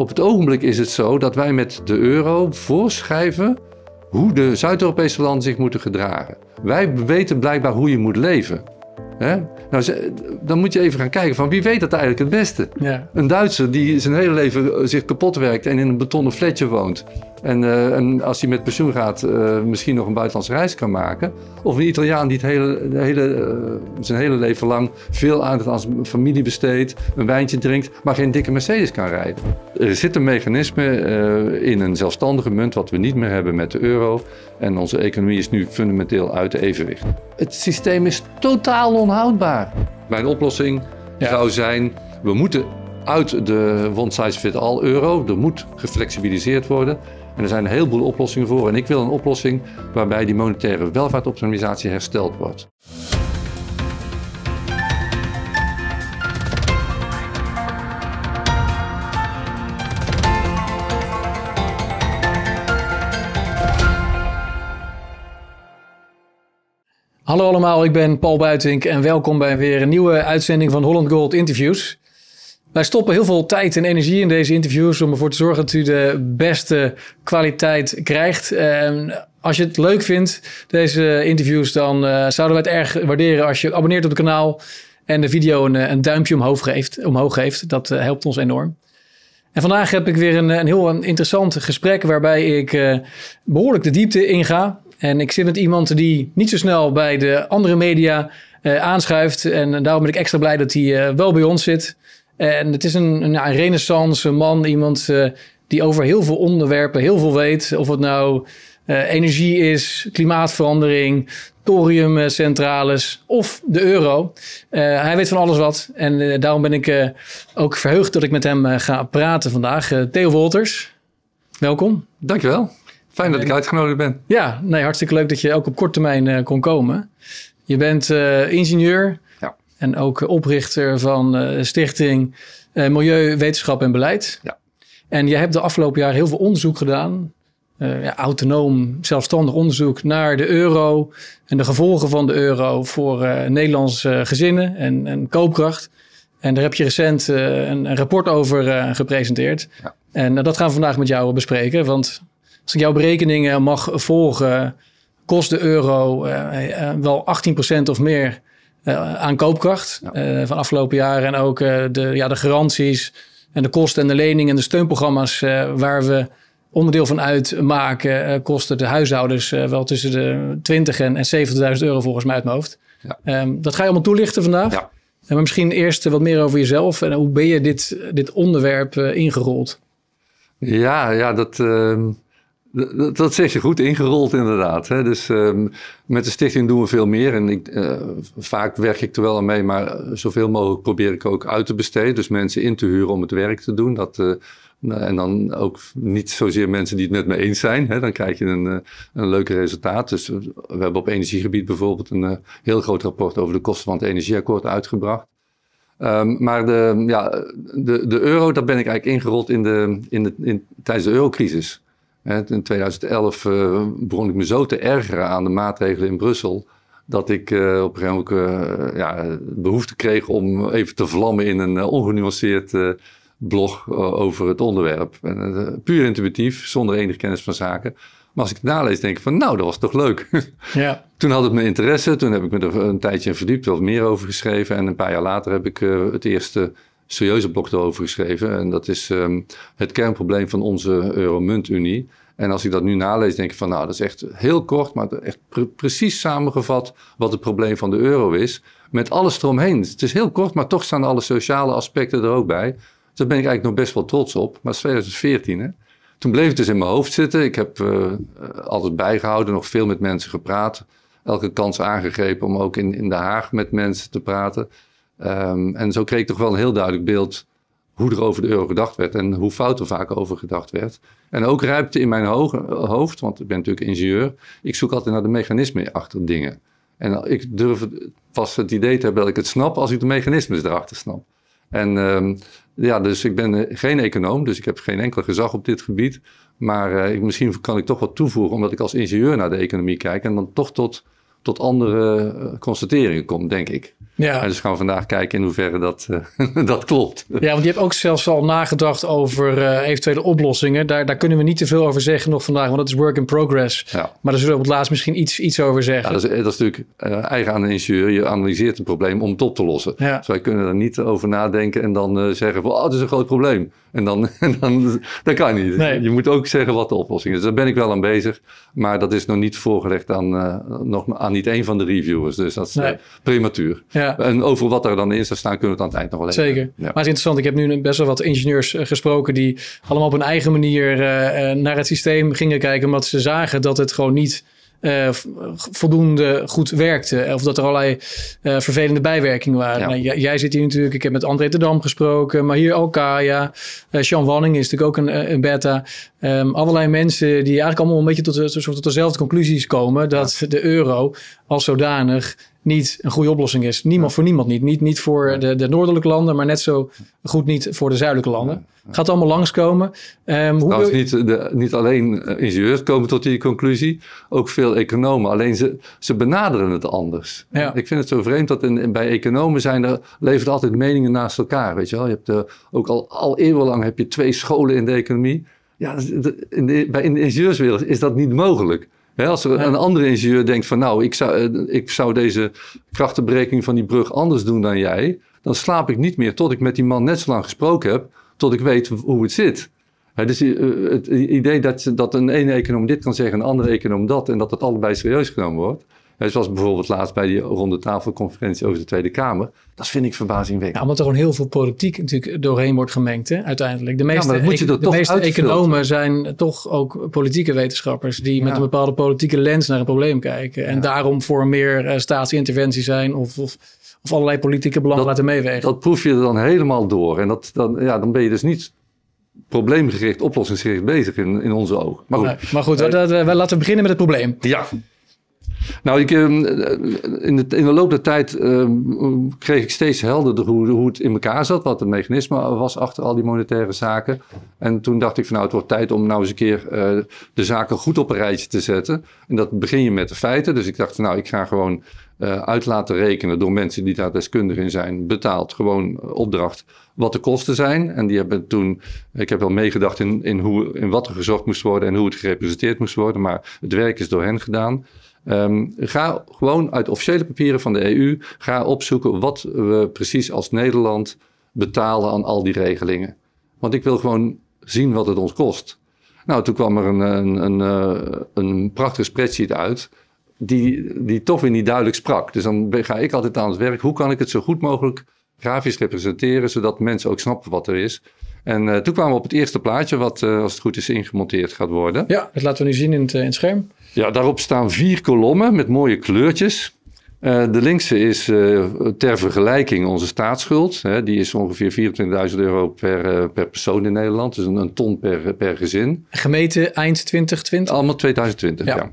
Op het ogenblik is het zo dat wij met de euro voorschrijven hoe de Zuid-Europese landen zich moeten gedragen. Wij weten blijkbaar hoe je moet leven. Hè? Nou, dan moet je even gaan kijken van wie weet dat eigenlijk het beste. Ja. Een Duitser die zijn hele leven eh, zich kapot werkt en in een betonnen flatje woont. En, eh, en, als hij met pensioen gaat, eh, misschien nog een buitenlandse reis kan maken. Of een Italiaan die het hele, hele eh, zijn hele leven lang veel aandacht aan zijn familie besteedt, een wijntje drinkt, maar geen dikke Mercedes kan rijden. Er zit een mechanisme in een zelfstandige munt wat we niet meer hebben met de euro. En onze economie is nu fundamenteel uit evenwicht. Het systeem is totaal onhoudbaar. Mijn oplossing zou zijn, we moeten uit de one size fit all euro. Er moet geflexibiliseerd worden. En er zijn een heleboel oplossingen voor. En ik wil een oplossing waarbij die monetaire welvaartoptimalisatie hersteld wordt. Hallo allemaal, ik ben Paul Buitink en welkom bij weer een nieuwe uitzending van Holland Gold Interviews. Wij stoppen heel veel tijd en energie in deze interviews om ervoor te zorgen dat u de beste kwaliteit krijgt. En als je het leuk vindt, deze interviews, dan eh, zouden we het erg waarderen als je abonneert op het kanaal en de video een, eh, een duimpje omhoog geeft. Omhoog geeft. Dat eh, helpt ons enorm. En vandaag heb ik weer een, een heel interessant gesprek waarbij ik behoorlijk de diepte inga. En ik zit met iemand die niet zo snel bij de andere media aanschuift. En daarom ben ik extra blij dat hij wel bij ons zit. En het is een, een, renaissance man, iemand eh, die over heel veel onderwerpen heel veel weet. Of het nou eh, energie is, klimaatverandering, thoriumcentrales of de euro. Eh, hij weet van alles wat. En daarom ben ik ook verheugd dat ik met hem ga praten vandaag. Theo Wolters, welkom. Dankjewel. Fijn dat ik uitgenodigd ben. Ja, nee, hartstikke leuk dat je ook op korte termijn kon komen. Je bent ingenieur, en ook oprichter van eh, Stichting eh, Milieu, Wetenschap en Beleid. Ja. En jij hebt de afgelopen jaar heel veel onderzoek gedaan. Eh, ja, autonoom, zelfstandig onderzoek naar de euro en de gevolgen van de euro voor Nederlandse gezinnen en, en, koopkracht. En daar heb je recent een, rapport over gepresenteerd. Ja. En dat gaan we vandaag met jou bespreken. Want als ik jouw berekeningen mag volgen, kost de euro wel 18% of meer uh, aan koopkracht ja. Eh, van afgelopen jaren. En ook eh, de, ja, de garanties en de kosten en de leningen en de steunprogramma's waar we onderdeel van uitmaken, kosten de huishoudens wel tussen de 20 en, en 70.000 euro volgens mij uit mijn hoofd. Ehm, dat ga je allemaal toelichten vandaag. Ja. En maar misschien eerst wat meer over jezelf en hoe ben je dit, dit onderwerp ingerold? Ja, ja dat, ehm, dat, dat zeg je goed, ingerold inderdaad. Hè. Dus ehm, met de stichting doen we veel meer. En ik, eh, vaak werk ik er wel aan mee, maar zoveel mogelijk probeer ik ook uit te besteden. Dus mensen in te huren om het werk te doen. Dat, eh, nou, en dan ook niet zozeer mensen die het met me eens zijn. Hè. Dan krijg je een, eh, een leuke resultaat. Dus we hebben op energiegebied bijvoorbeeld een heel groot rapport over de kosten van het energieakkoord uitgebracht. Ehm, maar de, ja, de, de euro, daar ben ik eigenlijk ingerold in de, in in, tijdens de eurocrisis. In 2011 eh, begon ik me zo te ergeren aan de maatregelen in Brussel. Dat ik eh, op een gegeven moment eh, ja, behoefte kreeg om even te vlammen in een ongenuanceerd blog over het onderwerp. En, puur intuïtief, zonder enige kennis van zaken. Maar als ik het nalees, denk ik van nou, dat was toch leuk. Ja. toen had het mijn interesse, toen heb ik me er een tijdje in verdiept, wat meer over geschreven. En een paar jaar later heb ik het eerste serieuze blok erover geschreven. En dat is ehm, het kernprobleem van onze Euromuntunie. En als ik dat nu nalees, denk ik van nou, dat is echt heel kort, maar echt precies samengevat wat het probleem van de euro is. Met alles eromheen. Het is heel kort, maar toch staan alle sociale aspecten er ook bij. Daar ben ik eigenlijk nog best wel trots op. Maar het is 2014, hè? Toen bleef het dus in mijn hoofd zitten. Ik heb eh, altijd bijgehouden, nog veel met mensen gepraat. Elke kans aangegrepen om ook in, in Den Haag met mensen te praten. Ehm, en zo kreeg ik toch wel een heel duidelijk beeld hoe er over de euro gedacht werd en hoe fout er vaak over gedacht werd. En ook ruimte in mijn hoofd, want ik ben natuurlijk ingenieur. Ik zoek altijd naar de mechanismen achter dingen. En ik durf vast het idee te hebben dat ik het snap als ik de mechanismes erachter snap. En ehm, ja, dus ik ben eh, geen econoom, dus ik heb geen enkel gezag op dit gebied. Maar eh, misschien kan ik toch wat toevoegen, omdat ik als ingenieur naar de economie kijk en dan toch tot tot andere eh, constateringen komt, denk ik. Ja. En dus gaan we vandaag kijken in hoeverre dat, eh, dat klopt. Ja, want je hebt ook zelfs al nagedacht over eh, eventuele oplossingen. Daar, daar kunnen we niet te veel over zeggen nog vandaag, want dat is work in progress. Ja. Maar daar zullen we op het laatst misschien iets, iets over zeggen. Ja, dat, is, dat is natuurlijk eigen aan de ingenieur. Je analyseert een probleem om het op te lossen. Ja. Dus wij kunnen er niet over nadenken en dan zeggen van, oh, het is een groot probleem. En dan, en dan dat kan niet. Nee. Je moet ook zeggen wat de oplossing is. daar ben ik wel aan bezig. Maar dat is nog niet voorgelegd aan, nog aan niet één van de reviewers. Dus dat is eh, prematuur. En over wat er dan in zou staan, kunnen we het aan het eind nog wel even. Zeker. Maar het is interessant. Ik heb nu best wel wat ingenieurs eh, gesproken die allemaal op hun eigen manier eh, naar het systeem gingen kijken. Omdat ze zagen dat het gewoon niet uh, voldoende goed werkte. Eh, of dat er allerlei uh, vervelende bijwerkingen waren. Nou, jij, zit hier natuurlijk, ik heb met André Dam gesproken, maar hier ook Kaya. Sean Wanning is natuurlijk ook een, een beta. Um, allerlei mensen die eigenlijk allemaal een beetje tot, tot, dezelfde conclusies komen. Dat de euro als zodanig niet een goede oplossing is. Niemand voor niemand niet. Niet, niet voor de, de noordelijke landen, maar net zo goed niet voor de zuidelijke landen. Gaat allemaal langskomen. Um, hoe niet, de, niet alleen eh, ingenieurs komen tot die conclusie, ook veel economen. Alleen ze, ze benaderen het anders. Ja. Ik vind het zo vreemd dat in, bij economen zijn er, leveren altijd meningen naast elkaar. Weet je wel? Je hebt eh, ook al, al eeuwenlang heb je twee scholen in de economie. Ja, in de, bij in de ingenieurswereld is dat niet mogelijk als een andere ingenieur denkt van nou, ik zou, eh, ik zou deze krachtenbreking van die brug anders doen dan jij, dan slaap ik niet meer tot ik met die man net zo lang gesproken heb, tot ik weet hoe het zit. dus eh, het idee dat, dat een ene econoom dit kan zeggen, een andere econoom dat, en dat het allebei serieus genomen wordt, Zoals bijvoorbeeld laatst bij die ronde tafelconferentie over de Tweede Kamer. Dat vind ik verbazingwekkend. Ja, omdat er gewoon heel veel politiek natuurlijk doorheen wordt gemengd hè, uiteindelijk. De meeste, ja, de meeste economen zijn toch ook politieke wetenschappers... die met een bepaalde politieke lens naar een probleem kijken. En daarom voor meer eh, staatsinterventie zijn of, of of allerlei politieke belangen laten meewegen. Dat proef je dan helemaal door. En dat, dan, ja, dan ben je dus niet probleemgericht, oplossingsgericht bezig in, in onze ogen. Maar goed, maar, goed we, laten we beginnen met het probleem. Ja. Nou, ik, ehm, in, de, in de loop der tijd ehm, kreeg ik steeds helderder hoe, hoe het in elkaar zat, wat het mechanisme was achter al die monetaire zaken. En toen dacht ik van nou, het wordt tijd om nou eens een keer eh, de zaken goed op een rijtje te zetten. En dat begin je met de feiten. Dus ik dacht van nou, ik ga gewoon uh, uit laten rekenen door mensen die daar deskundig in zijn, betaald, gewoon opdracht, wat de kosten zijn. En die hebben toen, ik heb wel meegedacht in, in, hoe, in wat er gezocht moest worden en hoe het gerepresenteerd moest worden, maar het werk is door hen gedaan. Ehm, ga gewoon uit officiële papieren van de EU, ga opzoeken wat we precies als Nederland betalen aan al die regelingen. Want ik wil gewoon zien wat het ons kost. Nou, toen kwam er een, een, een, eh, een prachtige spreadsheet uit. Die, die, toch weer niet duidelijk sprak. Dus dan ga ik altijd aan het werk. Hoe kan ik het zo goed mogelijk grafisch representeren, zodat mensen ook snappen wat er is? En eh, toen kwamen we op het eerste plaatje, wat eh, als het goed is ingemonteerd gaat worden. Ja, dat laten we nu zien in het, in het scherm. Ja, daarop staan vier kolommen met mooie kleurtjes. Eh, de linkse is eh, ter vergelijking onze staatsschuld. Hè, die is ongeveer 24.000 euro per, eh, per persoon in Nederland. Dus een, een, ton per, per gezin. Gemeten eind 2020? Allemaal 2020, ja.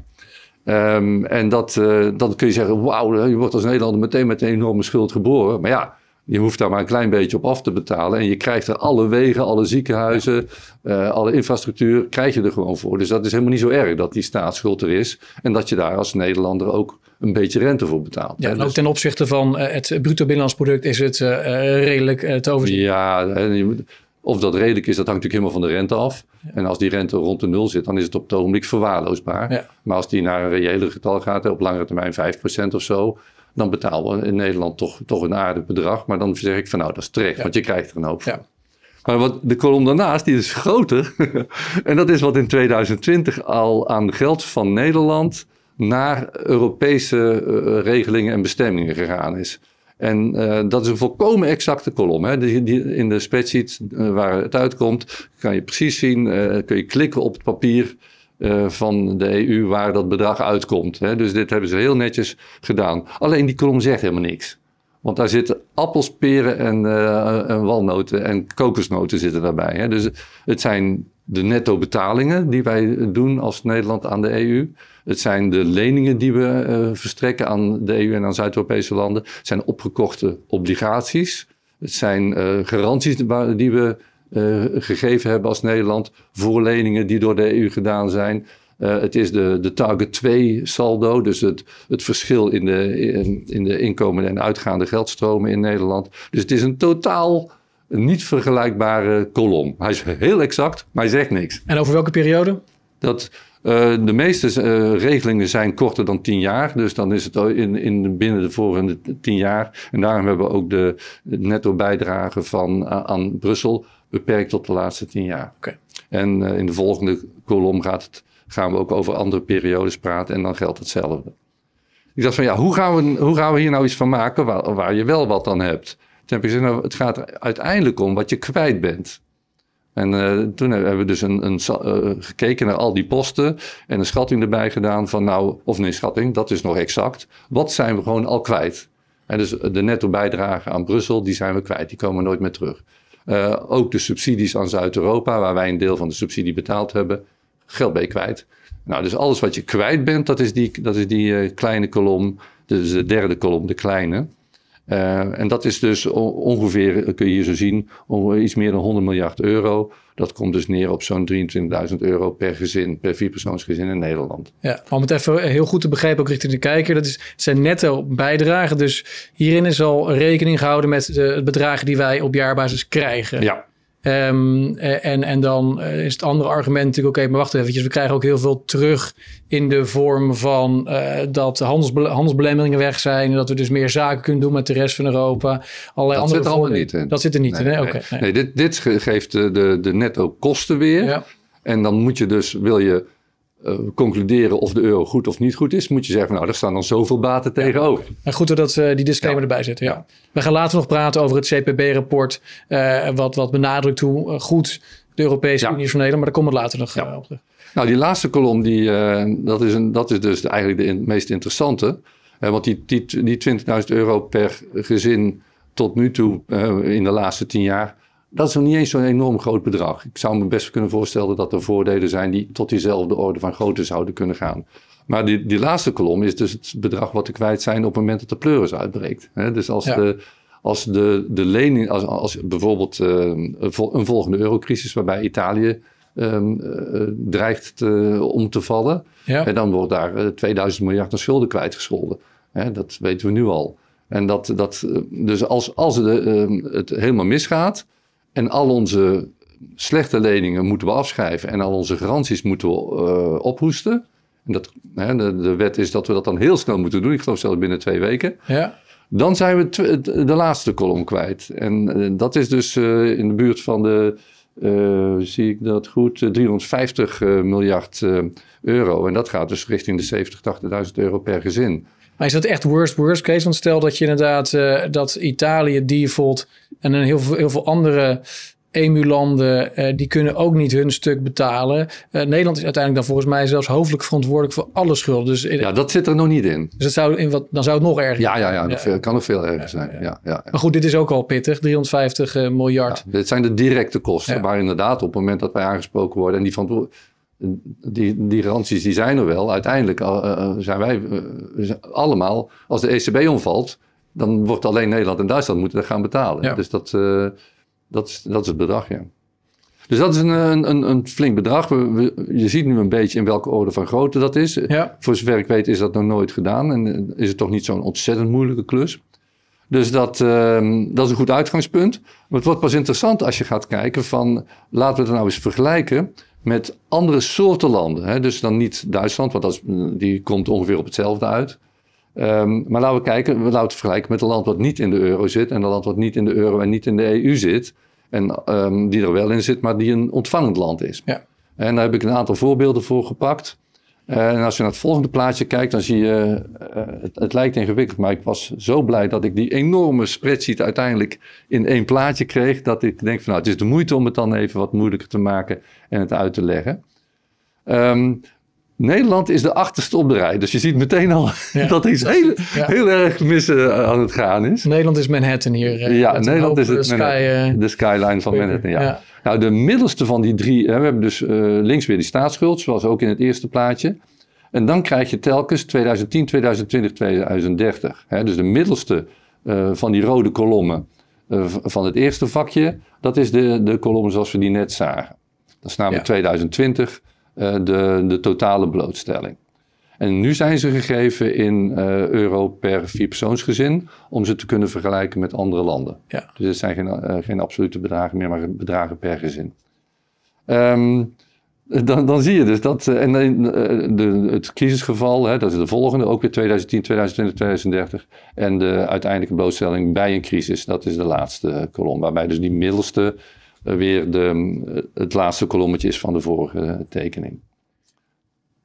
Ehm, en dat, dan kun je zeggen, wauw, je wordt als Nederlander meteen met een enorme schuld geboren. Maar ja, je hoeft daar maar een klein beetje op af te betalen. En je krijgt er alle wegen, alle ziekenhuizen, eh, alle infrastructuur, krijg je er gewoon voor. Dus dat is helemaal niet zo erg dat die staatsschuld er is. En dat je daar als Nederlander ook een beetje rente voor betaalt. Ja, en ook dus- ten opzichte van eh, het bruto binnenlands product is het uh, redelijk te overzien. Ja, of dat redelijk is, dat hangt natuurlijk helemaal van de rente af. En als die rente rond de nul zit, dan is het op het ogenblik verwaarloosbaar. Maar als die naar een reële getal gaat, op langere termijn 5% of zo, dan betalen we in Nederland toch, toch een aardig bedrag. Maar dan zeg ik van nou, dat is terecht, want je krijgt er een hoop Ja. Maar wat, de kolom daarnaast, die is groter. en dat is wat in 2020 al aan geld van Nederland naar Europese eh, eh, regelingen en bestemmingen gegaan is. En eh, dat is een volkomen exacte kolom. Hè? Die, die, in de spreadsheet waar het uitkomt, kan je precies zien, kun je klikken op het papier eh, van de EU waar dat bedrag uitkomt. Hè. Dus dit hebben ze heel netjes gedaan. Alleen die kolom zegt helemaal niks. Want daar zitten appels, peren en, eh, en walnoten en kokosnoten zitten daarbij. Hè. Dus het zijn de netto betalingen die wij doen als Nederland aan de EU. Het zijn de leningen die we eh, verstrekken aan de EU en aan Zuid-Europese landen. Het zijn opgekochte obligaties. Het zijn garanties die we eh, gegeven hebben als Nederland voor leningen die door de EU gedaan zijn. Eh, het is de, de target 2 saldo, dus het, het verschil in de, in, de inkomende en uitgaande geldstromen in Nederland. Dus het is een totaal niet vergelijkbare kolom. Hij is heel exact, maar hij zegt niks. En over welke periode? Dat, eh, de meeste regelingen zijn korter dan 10 jaar. Dus dan is het in, in binnen de volgende 10 jaar. En daarom hebben we ook de netto bijdrage van, aan Brussel beperkt tot de laatste tien jaar. En eh, in de volgende kolom gaat het, gaan we ook over andere periodes praten en dan geldt hetzelfde. Ik dacht van ja, hoe gaan we, hoe gaan we hier nou iets van maken waar, waar je wel wat aan hebt? Toen heb ik gezegd, nou, het gaat uiteindelijk om wat je kwijt bent. En eh, toen hebben we dus een, een eh, gekeken naar al die posten en een schatting erbij gedaan van nou, of nee, schatting, dat is nog exact. Wat zijn we gewoon al kwijt? En dus de netto bijdrage aan Brussel, die zijn we kwijt, die komen we nooit meer terug. Eh, ook de subsidies aan Zuid-Europa, waar wij een deel van de subsidie betaald hebben, geld bij kwijt. Nou, dus alles wat je kwijt bent, dat is die, dat is die eh, kleine kolom, dus de derde kolom, de kleine. Eh, en dat is dus ongeveer, kun je hier zo zien, iets meer dan 100 miljard euro. Dat komt dus neer op zo'n 23.000 euro per gezin, per vierpersoonsgezin in Nederland. Ja, om het even heel goed te begrijpen, ook richting de kijker, dat is, zijn netto bijdragen. Dus hierin is al rekening gehouden met de bedragen die wij op jaarbasis krijgen. Ja. Ehm, eh, en, en dan eh, is het andere argument natuurlijk, oké, maar wacht even, we krijgen ook heel veel terug in de vorm van eh, dat handelsbelemmeringen weg zijn. En dat we dus meer zaken kunnen doen met de rest van Europa. Allerlei dat andere zit er allemaal niet in. Dat zit er niet nee, in, nee. dit, dit geeft de, de netto kosten weer. Ja. En dan moet je dus, wil je eh, concluderen of de euro goed of niet goed is, moet je zeggen: Nou, daar staan dan zoveel baten tegenover. En goed dat we eh, die disclaimer erbij zitten. Ja. We gaan later nog praten over het CPB-rapport, eh, wat, wat benadrukt hoe goed de Europese Unie is maar daar komt het later nog op. Nou, die laatste kolom, die, dat, is een, dat is dus eigenlijk de meest interessante. want die, die, die 20.000 euro per gezin tot nu toe in de laatste tien jaar dat is nog niet eens zo'n enorm groot bedrag. Ik zou me best kunnen voorstellen dat er voordelen zijn die tot diezelfde orde van grootte zouden kunnen gaan. Maar die, die laatste kolom is dus het bedrag wat te kwijt zijn op het moment dat de pleuris uitbreekt. dus als, de, als de, de lening, als, als bijvoorbeeld ehm, een volgende eurocrisis waarbij Italië ehm, eh, dreigt te, om te vallen. En dan wordt daar 2000 eh, miljard aan schulden kwijtgescholden. dat weten we nu al. En dat, dat, eh, dus als, als de, ehm, het helemaal misgaat, en al onze slechte leningen moeten we afschrijven en al onze garanties moeten we eh, ophoesten. En dat, hè, de, de, wet is dat we dat dan heel snel moeten doen. Ik geloof zelfs binnen twee weken. Ja. Dan zijn we de laatste kolom kwijt. En eh, dat is dus eh, in de buurt van de, zie ik dat goed, 350 miljard euro. En dat gaat dus richting de 70, 80.000 euro per gezin. Maar is dat echt worst worst case? Want stel dat je inderdaad eh, dat Italië default en een heel, veel, heel veel andere EMU-landen, eh, die kunnen ook niet hun stuk betalen. Eh, Nederland is uiteindelijk dan volgens mij zelfs hoofdelijk verantwoordelijk voor alle schulden. Dus ja, dat zit er nog niet in. Dus dat zou in wat, dan zou het nog erger ja, Ja, ja, dat ja. kan nog veel erger zijn. Ja, ja, Maar goed, dit is ook al pittig, 350 miljard. dit zijn de directe kosten, waar inderdaad op het moment dat wij aangesproken worden... en die van die, die garanties die zijn er wel. Uiteindelijk eh, eh, eh, zijn wij allemaal, als de ECB omvalt, dan wordt alleen Nederland en Duitsland moeten gaan betalen. Dus dat, dat, is, dat is het bedrag, ja. Dus dat is een, een, een flink bedrag. je ziet nu een beetje in welke orde van grootte dat is. Voor zover ik weet is dat nog nooit gedaan. En is het toch niet zo'n ontzettend moeilijke klus. Dus dat, ehm, dat is een goed uitgangspunt. Maar het wordt pas interessant als je gaat kijken van laten we het nou eens vergelijken met andere soorten landen. Hè? Dus dan niet Duitsland, want dat mm, die komt ongeveer op hetzelfde uit. Ehm, maar laten we kijken, laten het vergelijken met een land wat niet in de euro zit en een land wat niet in de euro en niet in de EU zit. En ehm, die er wel in zit, maar die een ontvangend land is. Ja. En daar heb ik een aantal voorbeelden voor gepakt. Eh, en als je naar het volgende plaatje kijkt, dan zie je, eh, eh, het, lijkt ingewikkeld, maar ik was zo blij dat ik die enorme spreadsheet uiteindelijk in één plaatje kreeg, dat ik denk van nou, het is de moeite om het dan even wat moeilijker te maken en het uit te leggen. Ehm, Nederland is de achterste op de rij. Dus je ziet meteen al dat iets heel, heel erg mis eh, aan het gaan is. Nederland is Manhattan hier. Eh, ja, Nederland is het eh, de skyline van Manhattan. Ja. Nou, de middelste van die drie. we hebben dus links weer die staatsschuld, zoals ook in het eerste plaatje. En dan krijg je telkens 2010, 2020, 2030. Hè, dus de middelste van die rode kolommen van het eerste vakje, dat is de, de kolom zoals we die net zagen. Dat is namelijk 2020. Eh, de, de totale blootstelling. En nu zijn ze gegeven in eh, euro per vierpersoonsgezin om ze te kunnen vergelijken met andere landen. Ja. Dus het zijn geen, eh, geen, absolute bedragen meer, maar bedragen per gezin. Ehm, dan, dan, zie je dus dat, en de, het crisisgeval, hè, dat is de volgende, ook weer 2010, 2020, 2030. En de uiteindelijke blootstelling bij een crisis, dat is de laatste kolom. Waarbij dus die middelste eh, weer de, eh, het laatste kolommetje is van de vorige tekening.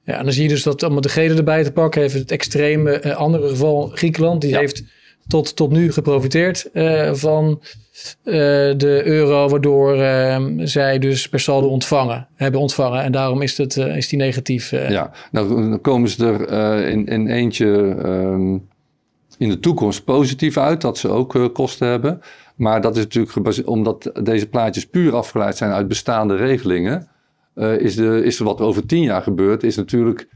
Ja, en dan zie je dus dat om de gele erbij te pakken heeft. Het extreme eh, andere geval Griekenland, die heeft tot, tot nu geprofiteerd van de euro, waardoor ehm, zij dus per saldo ontvangen, hebben ontvangen. En daarom is, het, is die negatief. Ja, nou dan komen ze er in, in eentje ehm, in de toekomst positief uit, dat ze ook kosten hebben. Maar dat is natuurlijk omdat deze plaatjes puur afgeleid zijn uit bestaande regelingen. Eh, is, de, is wat over tien jaar gebeurd, is natuurlijk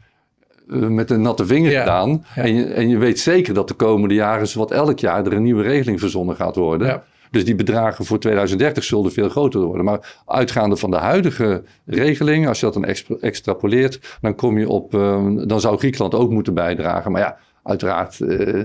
eh, met een natte vinger gedaan. En, je, en je weet zeker dat de komende jaren, wat elk jaar, er een nieuwe regeling verzonnen gaat worden. Dus die bedragen voor 2030 zullen veel groter worden. Maar uitgaande van de huidige regeling, als je dat dan extrapoleert, dan kom je op. Eh, dan zou Griekenland ook moeten bijdragen. Maar ja, Uiteraard, eh,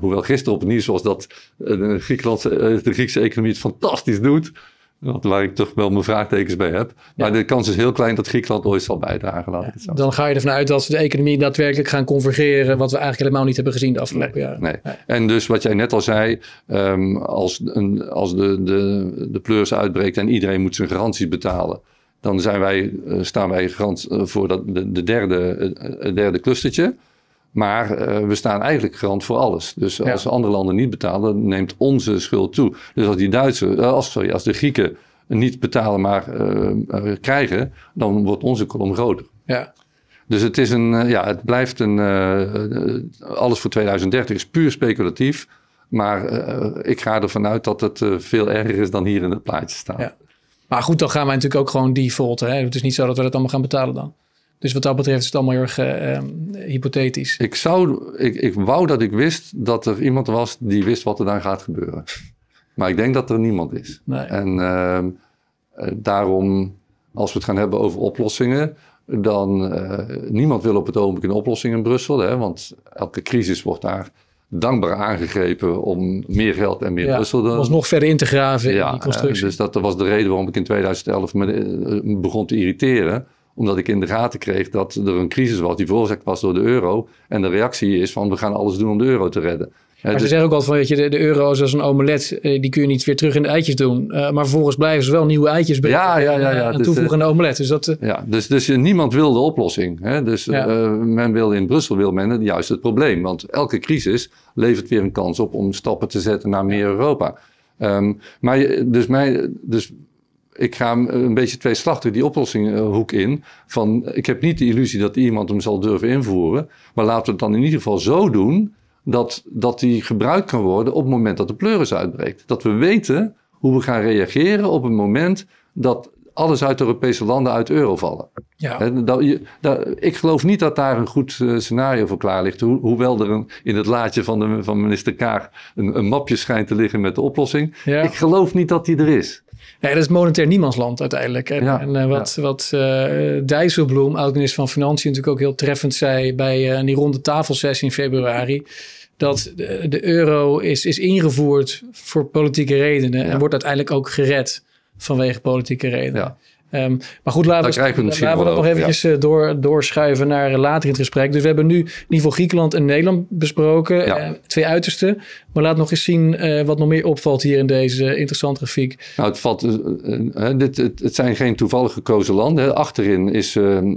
hoewel gisteren op het nieuws was dat eh, de, Griekenland, eh, de Griekse economie het fantastisch doet. Wat, waar ik toch wel mijn vraagtekens bij heb. Maar de kans is heel klein dat Griekenland ooit zal bijdragen. Laat ik het zo. Dan ga je ervan uit dat ze de economie daadwerkelijk gaan convergeren. Wat we eigenlijk helemaal niet hebben gezien de afgelopen nee, jaren. Nee. En dus wat jij net al zei. Ehm, als, een, als de, de, de pleurs uitbreekt en iedereen moet zijn garanties betalen. Dan zijn wij, staan wij garant voor dat, de, derde, derde clustertje. Maar eh, we staan eigenlijk garant voor alles. Dus als andere landen niet betalen, neemt onze schuld toe. Dus als die Duitsers, eh, als, sorry, als de Grieken niet betalen, maar eh, krijgen, dan wordt onze kolom groter. Ja. Dus het, is een, ja, het blijft een. alles voor 2030 is puur speculatief. Maar ik ga ervan uit dat het veel erger is dan hier in het plaatje staat. Ja. Maar goed, dan gaan wij natuurlijk ook gewoon defaulten. Hè? Het is niet zo dat we dat allemaal gaan betalen dan. Dus wat dat betreft is het allemaal heel erg eh, ehm, hypothetisch. Ik, zou, ik, ik wou dat ik wist dat er iemand was die wist wat er dan gaat gebeuren. Maar ik denk dat er niemand is. En ehm, eh, daarom, als we het gaan hebben over oplossingen, dan eh, niemand wil op het ogenblik een oplossing in Brussel. Hè, want elke crisis wordt daar dankbaar aangegrepen om meer geld en meer ja, Brussel. Dan... was nog verder in te graven in die constructie. Dus dat was de reden waarom ik in 2011 me begon te irriteren omdat ik in de gaten kreeg dat er een crisis was die veroorzaakt was door de euro. En de reactie is van we gaan alles doen om de euro te redden. Eh, maar ze dus- zeggen ook altijd van, weet je, de, euro is als een omelet, eh, die kun je niet weer terug in de eitjes doen. Eh, maar vervolgens blijven ze wel nieuwe eitjes brengen ja, ja, ja, ja. en dus, toevoegen aan de omelet. Dus, dat, ja, dus, dus niemand wil de oplossing. Hè? Dus men wil in Brussel wil men juist het probleem. Want elke crisis levert weer een kans op om stappen te zetten naar meer Europa. Ehm, maar dus, mij, dus ik ga eh, een beetje twee slachten die oplossinghoek in. Van, ik heb niet de illusie dat iemand hem zal durven invoeren. Maar laten we het dan in ieder geval zo doen dat, dat die gebruikt kan worden op het moment dat de pleuris uitbreekt. Dat we weten hoe we gaan reageren op het moment dat alles uit Europese landen uit euro vallen. Ja. dat, je, dat, ik geloof niet dat daar een goed eh, scenario voor klaar ligt. hoewel er in het laadje van, de, van minister Kaag een, een, mapje schijnt te liggen met de oplossing. Ik geloof niet dat die er is dat is monetair niemandsland uiteindelijk. En, en eh, wat, wat uh, Dijsselbloem, oud-minister van Financiën, natuurlijk ook heel treffend zei bij uh, die ronde tafelsessie in februari. Dat de, de, euro is, is ingevoerd voor politieke redenen en wordt uiteindelijk ook gered vanwege politieke redenen. Ehm, maar goed, laten, we, laten we dat nog eventjes ja. Eh, door, doorschuiven naar eh, later in het gesprek. Dus we hebben nu niveau Griekenland en Nederland besproken. Eh, twee uiterste. Maar laat nog eens zien wat nog meer opvalt hier in deze interessante grafiek. Nou, het, valt, dit, het, zijn geen toevallig gekozen landen. Achterin is ehm,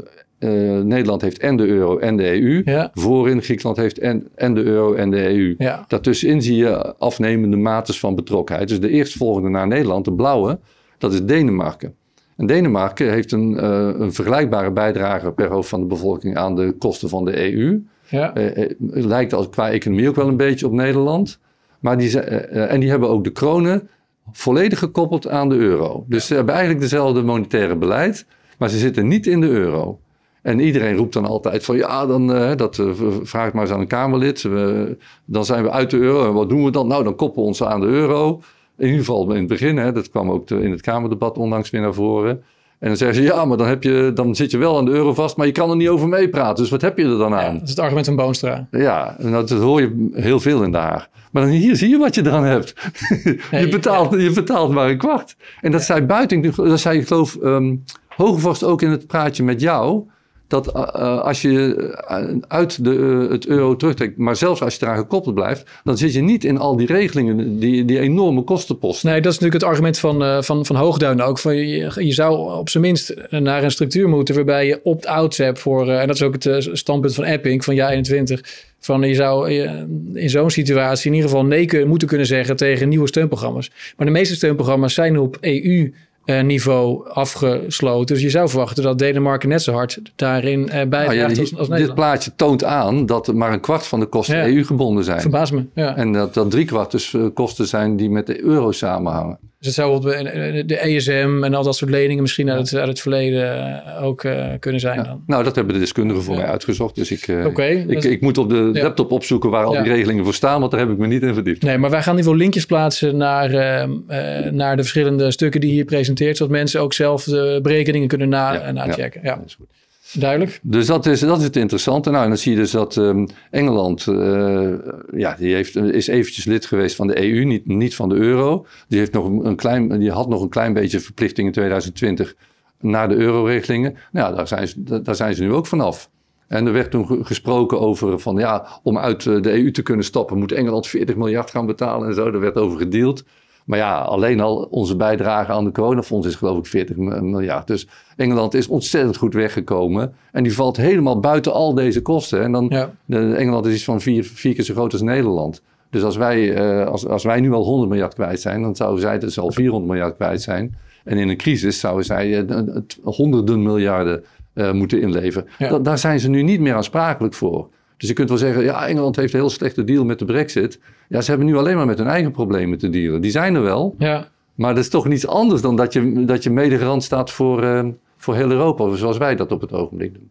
Nederland heeft en de euro en de EU. Voorin Griekenland heeft en, en de euro en de EU. Ja. Daartussenin zie je afnemende mates van betrokkenheid. Dus de eerstvolgende naar Nederland, de blauwe, dat is Denemarken. En Denemarken heeft een, eh, een, vergelijkbare bijdrage per hoofd van de bevolking aan de kosten van de EU. Ja. Eh, eh, lijkt als, qua economie ook wel een beetje op Nederland. Maar die, en die hebben ook de kronen volledig gekoppeld aan de euro. Dus ze hebben eigenlijk dezelfde monetaire beleid, maar ze zitten niet in de euro. En iedereen roept dan altijd van ja, dan uh, dat, uh, vraag maar eens aan een Kamerlid. We, dan zijn we uit de euro. En wat doen we dan? Nou, dan koppelen we ons aan de euro in ieder geval in het begin, hè, dat kwam ook in het Kamerdebat onlangs weer naar voren. En dan zeggen ze, ja, maar dan, heb je, dan zit je wel aan de euro vast, maar je kan er niet over meepraten. Dus wat heb je er dan aan? Ja, dat is het argument van Boonstra. Ja, en dat, hoor je heel veel in de Haag. Maar dan hier zie je wat je dan hebt. je, betaalt, je betaalt maar een kwart. En dat zei buiten, dat zei ik geloof um, ehm, Hogevorst ook in het praatje met jou dat eh, eh, als je eh, uit de, het euro terugtrekt, maar zelfs als je eraan gekoppeld blijft, dan zit je niet in al die regelingen, die, die enorme kostenposten. Nee, dat is natuurlijk het argument van, van, van Hoogduin ook. Van je, je zou op zijn minst naar een structuur moeten waarbij je opt-outs hebt voor, en dat is ook het standpunt van Epping van jaar 21. Van je zou in zo'n situatie in ieder geval nee moeten kunnen zeggen tegen nieuwe steunprogramma's. Maar de meeste steunprogramma's zijn op EU eh, niveau afgesloten. Dus je zou verwachten dat Denemarken net zo hard daarin eh, bijdraagt nou als, Nederland. Dit plaatje toont aan dat maar een kwart van de kosten EU gebonden zijn. Verbaas me. Ja. En dat, dat drie kwart dus eh, kosten zijn die met de euro samenhangen. Dus het zou de ESM e en al dat soort leningen misschien uit, het, uit het verleden eh, ook eh, kunnen zijn. Dan. Nou, dat hebben de deskundigen voor mij uitgezocht. Dus ik, uh, ik, ik, moet op de laptop opzoeken waar al die regelingen voor staan, want daar heb ik me niet in verdiept. Nee, maar wij gaan in ieder geval linkjes plaatsen naar, naar de verschillende stukken die je hier presenteert, zodat mensen ook zelf de berekeningen kunnen na, nachecken. Ja, dat is goed. Duidelijk. Dus dat is, dat is het interessante. Nou, en dan zie je dus dat ehm, Engeland, uh, ja, die heeft, is eventjes lid geweest van de EU, niet, niet van de euro. Die, heeft nog een klein, die had nog een klein beetje verplichting in 2020 naar de euroregelingen. Nou, daar zijn, ze, daar zijn ze nu ook vanaf. En er werd toen gesproken over van ja, om uit eh, de EU te kunnen stappen moet Engeland 40 miljard gaan betalen en zo. Daar werd over gedeeld. Maar ja, alleen al onze bijdrage aan de coronafonds is geloof ik 40 miljard. Dus Engeland is ontzettend goed weggekomen. En die valt helemaal buiten al deze kosten. En dan, Engeland is iets van vier, vier keer zo groot als Nederland. Dus als wij, eh, als, als wij nu al 100 miljard kwijt zijn, dan zouden zij dus al 400 miljard kwijt zijn. En in een crisis zouden zij eh, het honderden miljarden eh, moeten inleveren. daar zijn ze nu niet meer aansprakelijk voor. Dus je kunt wel zeggen, ja, Engeland heeft een heel slechte deal met de brexit. Ja, ze hebben nu alleen maar met hun eigen problemen te dealen. Die zijn er wel, ja. maar dat is toch niets anders dan dat je, dat je mede staat voor, ehm, voor heel Europa, zoals wij dat op het ogenblik doen.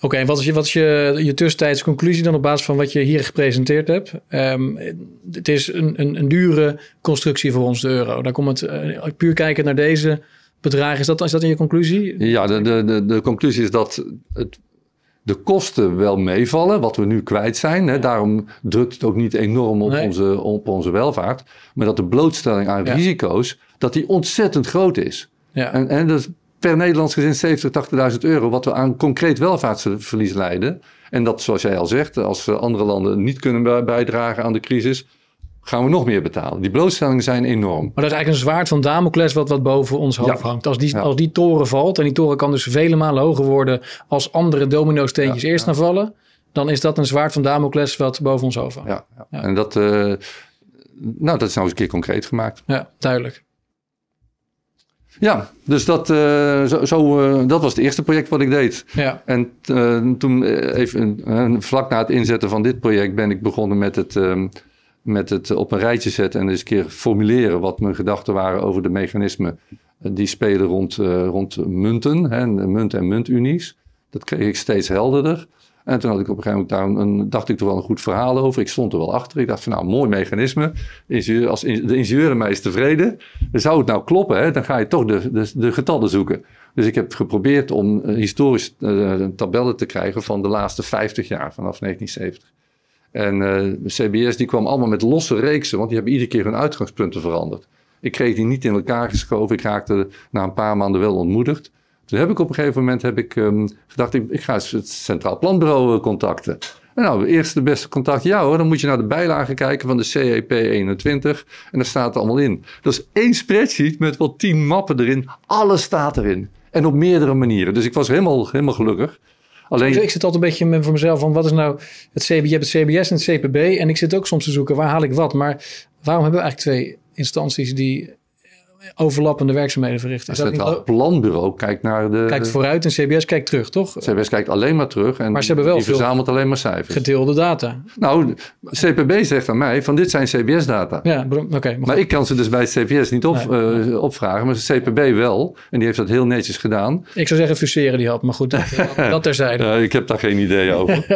Oké, en wat is, je, wat is je, je tussentijdse conclusie dan op basis van wat je hier gepresenteerd hebt? Ehm, het is een, een, een, dure constructie voor ons, de euro. Dan komt het, eh, puur kijken naar deze bedragen, is dat, is dat in je conclusie? Ja, de, de, de conclusie is dat het de kosten wel meevallen, wat we nu kwijt zijn. Hè. Daarom drukt het ook niet enorm op, onze, op onze welvaart. Maar dat de blootstelling aan risico's, dat die ontzettend groot is. En, en dat per Nederlands gezin 70, 80.000 euro, wat we aan concreet welvaartsverlies leiden. En dat, zoals jij al zegt, als andere landen niet kunnen bijdragen aan de crisis, gaan we nog meer betalen. Die blootstellingen zijn enorm. Maar dat is eigenlijk een zwaard van Damocles wat, wat boven ons hoofd hangt. Als die, als die toren valt, en die toren kan dus vele malen hoger worden als andere domino-steentjes eerst naar vallen, dan is dat een zwaard van Damocles wat boven ons hoofd hangt. Ja, en dat, eh, nou, dat is nou eens een keer concreet gemaakt. Ja, duidelijk. Ja, dus dat, eh, zo, zo eh, dat was het eerste project wat ik deed. Ja. En toen, even, vlak na het inzetten van dit project, ben ik begonnen met het ehm, met het eh, op een rijtje zetten en eens een keer formuleren wat mijn gedachten waren over de mechanismen eh, die spelen rond, uh, rond munten, hè, munt- en muntunies. Dat kreeg ik steeds helderder. En toen had ik op een gegeven moment daar een, dacht ik er wel een goed verhaal over. Ik stond er wel achter. Ik dacht van nou, mooi mechanisme. als de ingenieur mij is tevreden. Zou het nou kloppen, hè? dan ga je toch de, de, de getallen zoeken. Dus ik heb geprobeerd om historische uh, tabellen te krijgen van de laatste 50 jaar, vanaf 1970. En eh, CBS die kwam allemaal met losse reeksen, want die hebben iedere keer hun uitgangspunten veranderd. Ik kreeg die niet in elkaar geschoven. Ik raakte na een paar maanden wel ontmoedigd. Toen heb ik op een gegeven moment heb ik, ehm, gedacht, ik, ik, ga het Centraal Planbureau eh, contacten. En nou, eerst de beste contact. Ja hoor, dan moet je naar de bijlage kijken van de CEP 21. En daar staat het allemaal in. Dat is één spreadsheet met wel tien mappen erin. Alles staat erin. En op meerdere manieren. Dus ik was helemaal, helemaal gelukkig. Alleen... ik zit altijd een beetje met, voor mezelf van wat is nou het CB, je hebt het CBS en het CPB. En ik zit ook soms te zoeken waar haal ik wat. Maar waarom hebben we eigenlijk twee instanties die overlappende werkzaamheden verrichten. Is dat Planbureau kijkt naar de... Kijkt vooruit en CBS kijkt terug, toch? CBS kijkt alleen maar terug en maar ze hebben wel die verzamelt alleen maar cijfers. Gedeelde data. Nou, CPB zegt aan mij van dit zijn CBS-data. Ja, oké. maar, ik kan ze dus bij CBS niet op, eh, opvragen, maar CPB wel. En die heeft dat heel netjes gedaan. Ik zou zeggen fuseren die had, maar goed, dat, dat terzijde. ik heb daar geen idee over.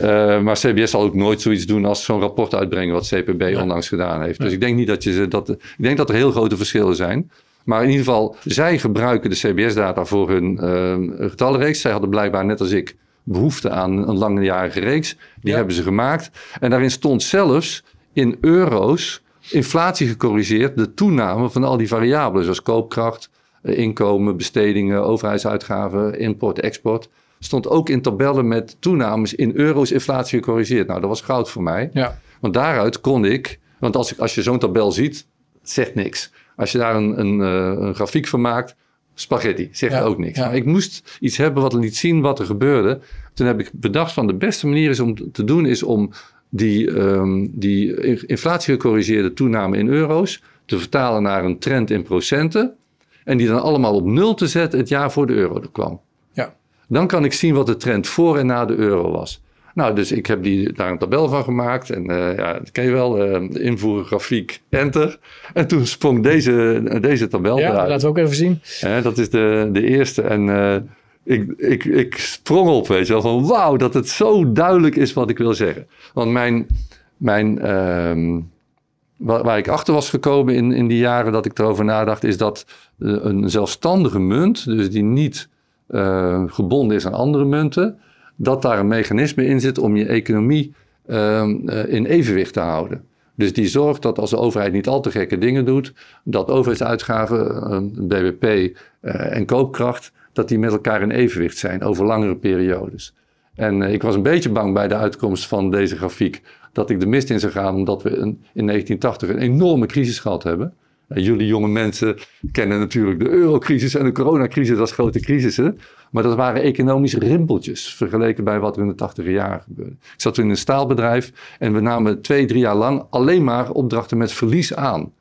Eh, maar CBS zal ook nooit zoiets doen als zo'n rapport uitbrengen wat CPB ja. onlangs gedaan heeft. Dus ik denk niet dat je ze dat... Ik denk dat er heel grote verschillen zijn. Maar in ieder geval, zij gebruiken de CBS-data voor hun ehm, getallenreeks. Zij hadden blijkbaar, net als ik, behoefte aan een langjarige reeks. Die hebben ze gemaakt. En daarin stond zelfs in euro's, inflatie gecorrigeerd, de toename van al die variabelen. Zoals koopkracht, eh, inkomen, bestedingen, overheidsuitgaven, import, export. Stond ook in tabellen met toenames in euro's inflatie gecorrigeerd. Nou, dat was goud voor mij. Ja. Want daaruit kon ik, want als, ik, als je zo'n tabel ziet, zegt niks. Als je daar een, een, eh, een grafiek van maakt, spaghetti, zegt ook niks. Ja. Maar ik moest iets hebben wat liet zien wat er gebeurde. Toen heb ik bedacht van de beste manier is om te doen is om die, um, die inflatiegecorrigeerde toename in euro's te vertalen naar een trend in procenten. En die dan allemaal op nul te zetten het jaar voor de euro er kwam. Ja. Dan kan ik zien wat de trend voor en na de euro was. Nou, dus ik heb die, daar een tabel van gemaakt. En uh, ja, dat ken je wel, uh, eh, invoeren grafiek, enter. En toen sprong deze, deze tabel ja, laten we ook even zien. dat is de, de eerste. En eh, ik, ik, ik sprong op, weet je wel, van wauw, dat het zo duidelijk is wat ik wil zeggen. Want mijn, mijn ehm, waar, waar, ik achter was gekomen in, in die jaren dat ik erover nadacht, is dat een zelfstandige munt, dus die niet gebonden is aan andere munten, dat daar een mechanisme in zit om je economie ehm, eh, in evenwicht te houden. Dus die zorgt dat als de overheid niet al te gekke dingen doet, dat overheidsuitgaven, ehm, BWP BBP eh, en koopkracht, dat die met elkaar in evenwicht zijn over langere periodes. En eh, ik was een beetje bang bij de uitkomst van deze grafiek dat ik de mist in zou gaan, omdat we in 1980 een enorme crisis gehad hebben. Nou, jullie jonge mensen kennen natuurlijk de eurocrisis en de coronacrisis als grote crisissen. Maar dat waren economische rimpeltjes vergeleken bij wat er in de tachtige jaren gebeurde. Ik zat in een staalbedrijf en we namen twee, drie jaar lang alleen maar opdrachten met verlies aan.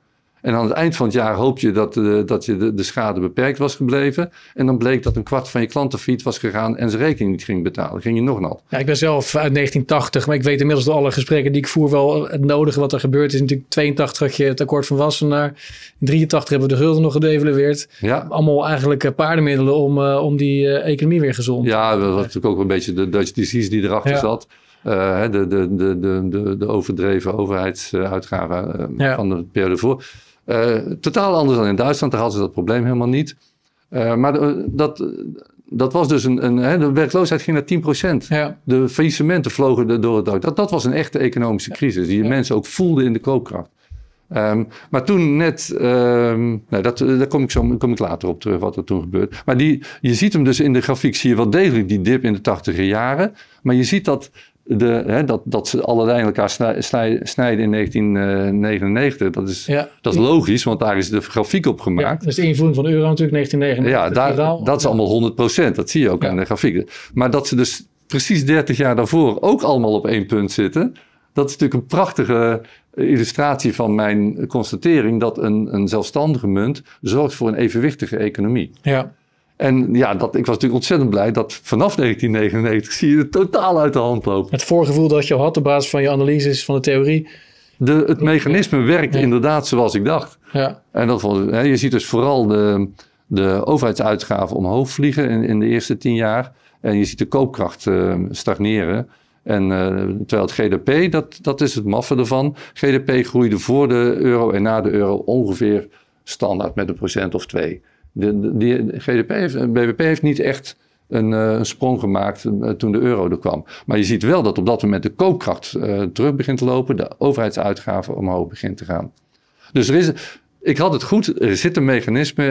En aan het eind van het jaar hoop je dat, eh, dat je de, de, schade beperkt was gebleven. En dan bleek dat een kwart van je klantenfiets was gegaan en zijn rekening niet ging betalen. Ging je nogal? Ja, ik ben zelf uit 1980, maar ik weet inmiddels door alle gesprekken die ik voer wel het nodige wat er gebeurd is. Natuurlijk 82 had je het akkoord van Wassenaar. In 83 hebben we de gulden nog gedevalueerd. Ja. Allemaal eigenlijk eh, paardenmiddelen om, eh, om die economie weer gezond te Ja, dat was natuurlijk ook een beetje de Dutch disease die erachter zat. de, de, de, de, de, overdreven overheidsuitgaven van de periode voor. Eh, totaal anders dan in Duitsland, daar hadden ze dat probleem helemaal niet. Eh, maar eh, dat, dat was dus een, een de werkloosheid ging naar 10%. Ja. De faillissementen vlogen door het dak. Dat, dat was een echte economische crisis, die je mensen ook voelden in de koopkracht. Ehm, maar toen net, ehm, nou dat, daar kom ik, zo, kom ik later op terug wat er toen gebeurde. Maar die, je ziet hem dus in de grafiek, zie je wel degelijk die dip in de tachtiger jaren. Maar je ziet dat de, hè, dat, dat ze lijnen elkaar snijden in 1999. Dat is, dat is logisch, want daar is de grafiek op gemaakt. Ja, is dus de invoering van de euro natuurlijk 1999. Ja, dat is allemaal 100%. Dat zie je ook aan de grafiek. Maar dat ze dus precies 30 jaar daarvoor ook allemaal op één punt zitten. Dat is natuurlijk een prachtige illustratie van mijn constatering dat een, een zelfstandige munt zorgt voor een evenwichtige economie. Ja. En ja, dat, ik was natuurlijk ontzettend blij dat vanaf 1999 zie je het totaal uit de hand lopen. Het voorgevoel dat je had op basis van je analyses van de theorie. De, het mechanisme werkt inderdaad zoals ik dacht. Ja. En dat was, hè, je ziet dus vooral de, de overheidsuitgaven omhoog vliegen in, in de eerste tien jaar. En je ziet de koopkracht eh, stagneren. En eh, terwijl het GDP, dat, dat is het maffe ervan. GDP groeide voor de euro en na de euro ongeveer standaard met een procent of twee. De, de, GDP heeft, BBP heeft niet echt een, eh, een, sprong gemaakt eh, toen de euro er kwam. Maar je ziet wel dat op dat moment de koopkracht eh, terug begint te lopen, de overheidsuitgaven omhoog begint te gaan. Dus er is, ik had het goed, er zit een mechanisme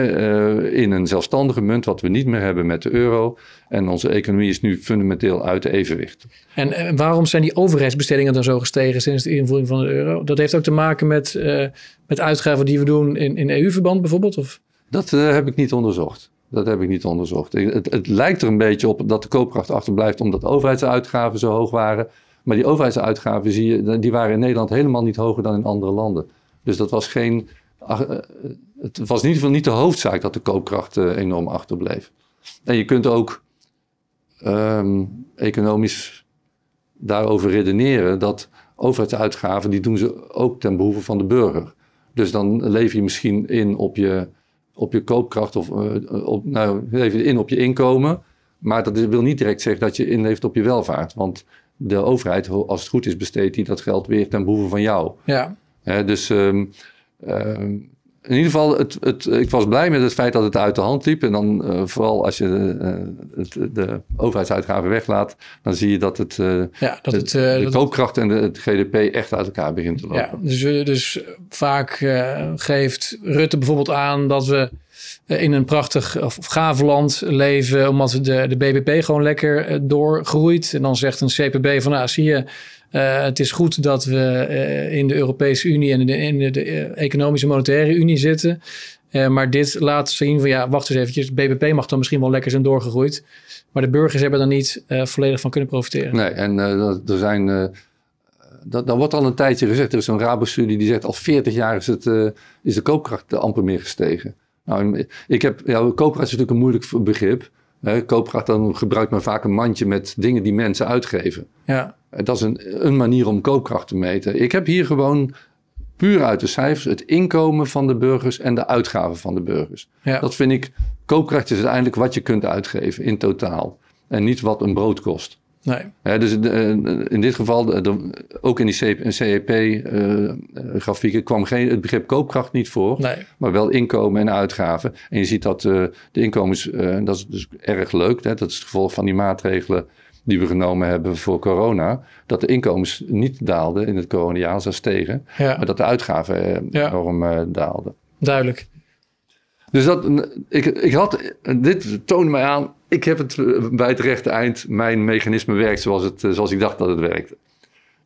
in een zelfstandige munt wat we niet meer hebben met de euro. En onze economie is nu fundamenteel uit evenwicht. En, waarom zijn die overheidsbestedingen dan zo gestegen sinds de invoering van de euro? Dat heeft ook te maken met, uh, met uitgaven die we doen in, in EU-verband bijvoorbeeld? Of? Dat eh, heb ik niet onderzocht. Dat heb ik niet onderzocht. het, het, lijkt er een beetje op dat de koopkracht achterblijft omdat overheidsuitgaven zo hoog waren. Maar die overheidsuitgaven zie je, die waren in Nederland helemaal niet hoger dan in andere landen. Dus dat was geen. Eh, het was in ieder geval niet de hoofdzaak dat de koopkracht eh, enorm achterbleef. En je kunt ook ehm, economisch daarover redeneren dat overheidsuitgaven, die doen ze ook ten behoeve van de burger. Dus dan leef je misschien in op je op je koopkracht of uh, op, nou, even in op je inkomen. Maar dat wil niet direct zeggen dat je inleeft op je welvaart. Want de overheid, als het goed is, besteedt die dat geld weer ten behoeve van jou. Ja. dus ehm, ehm, in ieder geval, het, het, ik was blij met het feit dat het uit de hand liep. En dan eh, vooral als je de, eh, de, overheidsuitgaven weglaat, dan zie je dat het, eh, ja, dat het, de, koopkracht en de, het GDP echt uit elkaar begint te lopen. Ja, dus, dus vaak geeft Rutte bijvoorbeeld aan dat we in een prachtig of gaaf land leven, omdat de, de BBP gewoon lekker doorgroeit. En dan zegt een CPB van, nou zie je eh, het is goed dat we eh, in de Europese Unie en in de, in de eh, Economische Monetaire Unie zitten. maar dit laat zien van ja, wacht eens eventjes. BBP mag dan misschien wel lekker zijn doorgegroeid. Maar de burgers hebben daar niet volledig van kunnen profiteren. Nee, en er zijn. dat, dat wordt al een tijdje gezegd. Er is een Rabo-studie die zegt al 40 jaar is, het, is de koopkracht amper meer gestegen. Nou, ik heb, ja, koopkracht is natuurlijk een moeilijk begrip koopkracht, dan gebruikt men vaak een mandje met dingen die mensen uitgeven. Ja. Eh, dat is een, een manier om koopkracht te meten. Ik heb hier gewoon puur uit de cijfers het inkomen van de burgers en de uitgaven van de burgers. Dat vind ik, koopkracht is uiteindelijk wat je kunt uitgeven in totaal. En niet wat een brood kost. Nee. dus eh, in dit geval, ook in die CEP-grafieken, e eh, kwam geen, het begrip koopkracht niet voor, nee. maar wel inkomen en uitgaven. En je ziet dat eh, de inkomens, dat is dus erg leuk, hè? dat is het gevolg van die maatregelen die we genomen hebben voor corona, dat de inkomens niet daalden in het coronajaar, zelfs stegen, maar dat de uitgaven enorm daalden. Duidelijk. Dus dat, ik, ik had, dit toonde mij aan, ik heb het eh, bij het rechte eind, mijn mechanisme werkt zoals, het, eh, zoals ik dacht dat het werkte.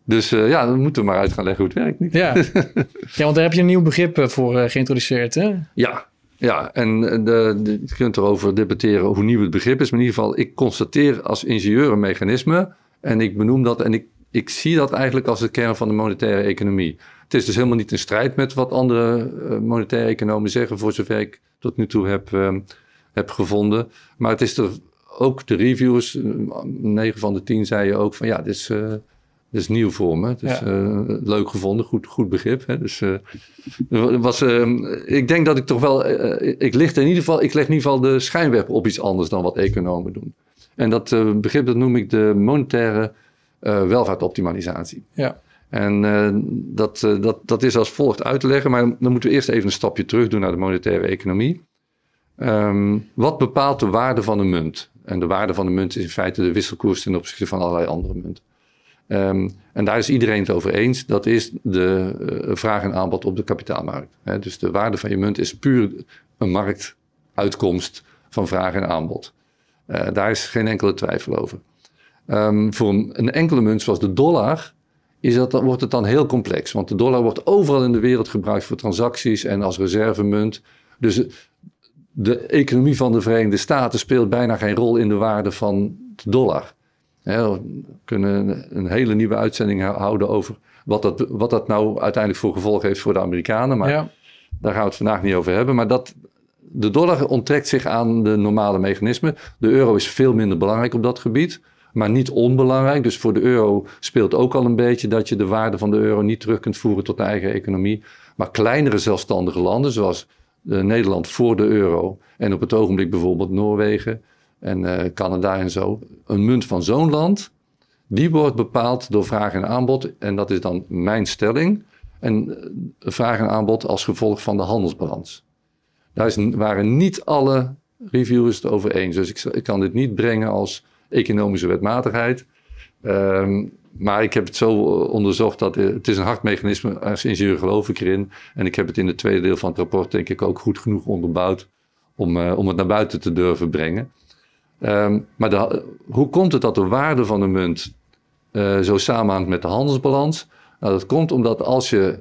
Dus eh, ja, dan moeten we maar uit gaan leggen hoe het werkt. Niet? Ja. ja, want daar heb je een nieuw begrip voor geïntroduceerd, hè? Ja, ja. en de, je kunt erover debatteren hoe nieuw het begrip is. Maar in ieder geval, ik constateer als ingenieur een mechanisme... en ik benoem dat en ik, ik zie dat eigenlijk als de kern van de monetaire economie. Het is dus helemaal niet in strijd met wat andere monetaire economen zeggen... voor zover ik tot nu toe heb ehm, heb gevonden. Maar het is er ook de reviewers, 9 van de 10 zeiden ook van ja, dit is, eh, dit is nieuw voor me. Het eh, leuk gevonden, goed, goed begrip. Hè? Dus eh, was, ik denk dat ik toch wel, ik, licht in ieder geval, ik leg in ieder geval de schijnwerp op iets anders dan wat economen doen. En dat begrip dat noem ik de monetaire welvaartoptimalisatie. Ja. En dat, dat, dat is als volgt uit te leggen, maar dan moeten we eerst even een stapje terug doen naar de monetaire economie. Ehm, wat bepaalt de waarde van een munt? En de waarde van de munt is in feite de wisselkoers ten opzichte van allerlei andere munten. Ehm, en daar is iedereen het over eens. Dat is de eh, vraag en aanbod op de kapitaalmarkt. dus de waarde van je munt is puur een marktuitkomst van vraag en aanbod. Eh, daar is geen enkele twijfel over. Ehm, voor een, een, enkele munt zoals de dollar is dat, dan, wordt het dan heel complex. Want de dollar wordt overal in de wereld gebruikt voor transacties en als reservemunt. Dus de economie van de Verenigde Staten speelt bijna geen rol in de waarde van de dollar. we kunnen een hele nieuwe uitzending houden over wat dat, wat dat nou uiteindelijk voor gevolg heeft voor de Amerikanen. Maar daar gaan we het vandaag niet over hebben. Maar dat, de dollar onttrekt zich aan de normale mechanismen. De euro is veel minder belangrijk op dat gebied, maar niet onbelangrijk. Dus voor de euro speelt ook al een beetje dat je de waarde van de euro niet terug kunt voeren tot de eigen economie. Maar kleinere zelfstandige landen, zoals eh, Nederland voor de euro en op het ogenblik bijvoorbeeld Noorwegen en eh, Canada en zo. Een munt van zo'n land, die wordt bepaald door vraag en aanbod. En dat is dan mijn stelling. En eh, vraag en aanbod als gevolg van de handelsbalans. Daar waren niet alle reviewers het over eens. Dus ik, kan dit niet brengen als economische wetmatigheid. Um, maar ik heb het zo eh, onderzocht dat eh, het is een hartmechanisme eh, Als ingenieur geloof ik erin. En ik heb het in het tweede deel van het rapport denk ik ook goed genoeg onderbouwd om, om het naar buiten te durven brengen. Ehm, maar hoe komt het dat de waarde van de munt zo samenhangt met de handelsbalans? Nou, dat komt omdat als je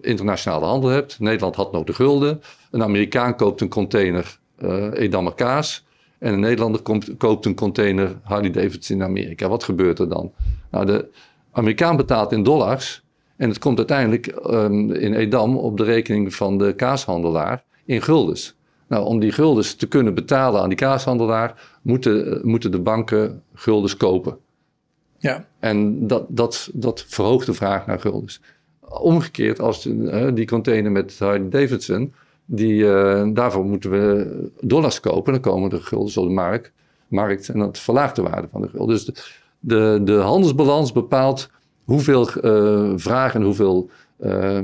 internationale handel hebt, Nederland had nog de gulden, een Amerikaan koopt een container uh, Edammer kaas en een Nederlander koopt een container Harley Davidson in Amerika. Wat gebeurt er dan? Nou, de Amerikaan betaalt in dollars. En het komt uiteindelijk ehm, in Edam op de rekening van de kaashandelaar in guldens. Nou, om die guldens te kunnen betalen aan die kaashandelaar, moeten, eh, moeten de banken guldens kopen. Ja. En dat, dat, dat verhoogt de vraag naar guldens. Omgekeerd, als eh, die container met Harley Davidson die, eh, daarvoor moeten we dollars kopen. Dan komen de gulden op de markt, markt en dat verlaagt de waarde van de gulden. Dus de, de, de handelsbalans bepaalt hoeveel eh, vraag en hoeveel eh,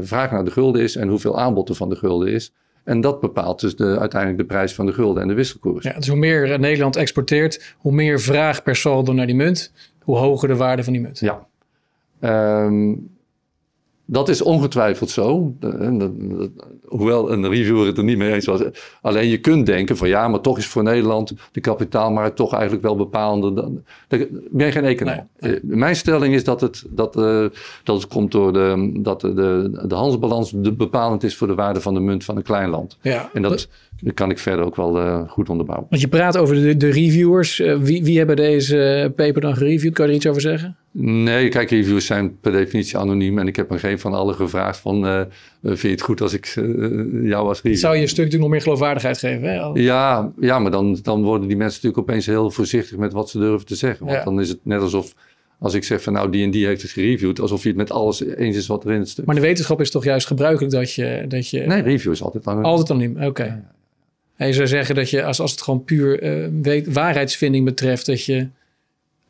vraag naar de gulden is en hoeveel aanbod er van de gulden is. En dat bepaalt dus de, uiteindelijk de prijs van de gulden en de wisselkoers. Ja, dus hoe meer Nederland exporteert, hoe meer vraag per saldo naar die munt, hoe hoger de waarde van die munt. Ja. Um, dat is ongetwijfeld zo, hoewel een reviewer het er niet mee eens was. Alleen je kunt denken van ja, maar toch is voor Nederland de kapitaalmarkt toch eigenlijk wel bepalender. Dan, ben geen econoom. Eh, mijn stelling is dat het, dat, eh, dat het komt door de, dat de, de handelsbalans bepalend is voor de waarde van de munt van een klein land. Ja, en dat, kan ik verder ook wel eh, goed onderbouwen. Want je praat over de, de reviewers. wie, wie hebben deze paper dan gereviewd? Kan je er iets over zeggen? Nee, kijk, reviews zijn per definitie anoniem. En ik heb me geen van allen gevraagd van... Eh, eh, vind je het goed als ik eh, jou als review... Zou je een stuk natuurlijk nog meer geloofwaardigheid geven, Ja, ja maar dan, dan worden die mensen natuurlijk opeens heel voorzichtig... met wat ze durven te zeggen. Want dan is het net alsof... Als ik zeg van nou, die en die heeft het gereviewd, alsof je het met alles eens is wat erin stuk. Maar de wetenschap is toch juist gebruikelijk dat je. Dat je nee, review is altijd anoniem. Altijd anoniem, oké. En je zou zeggen dat je, als, als het gewoon puur waarheidsvinding betreft, dat je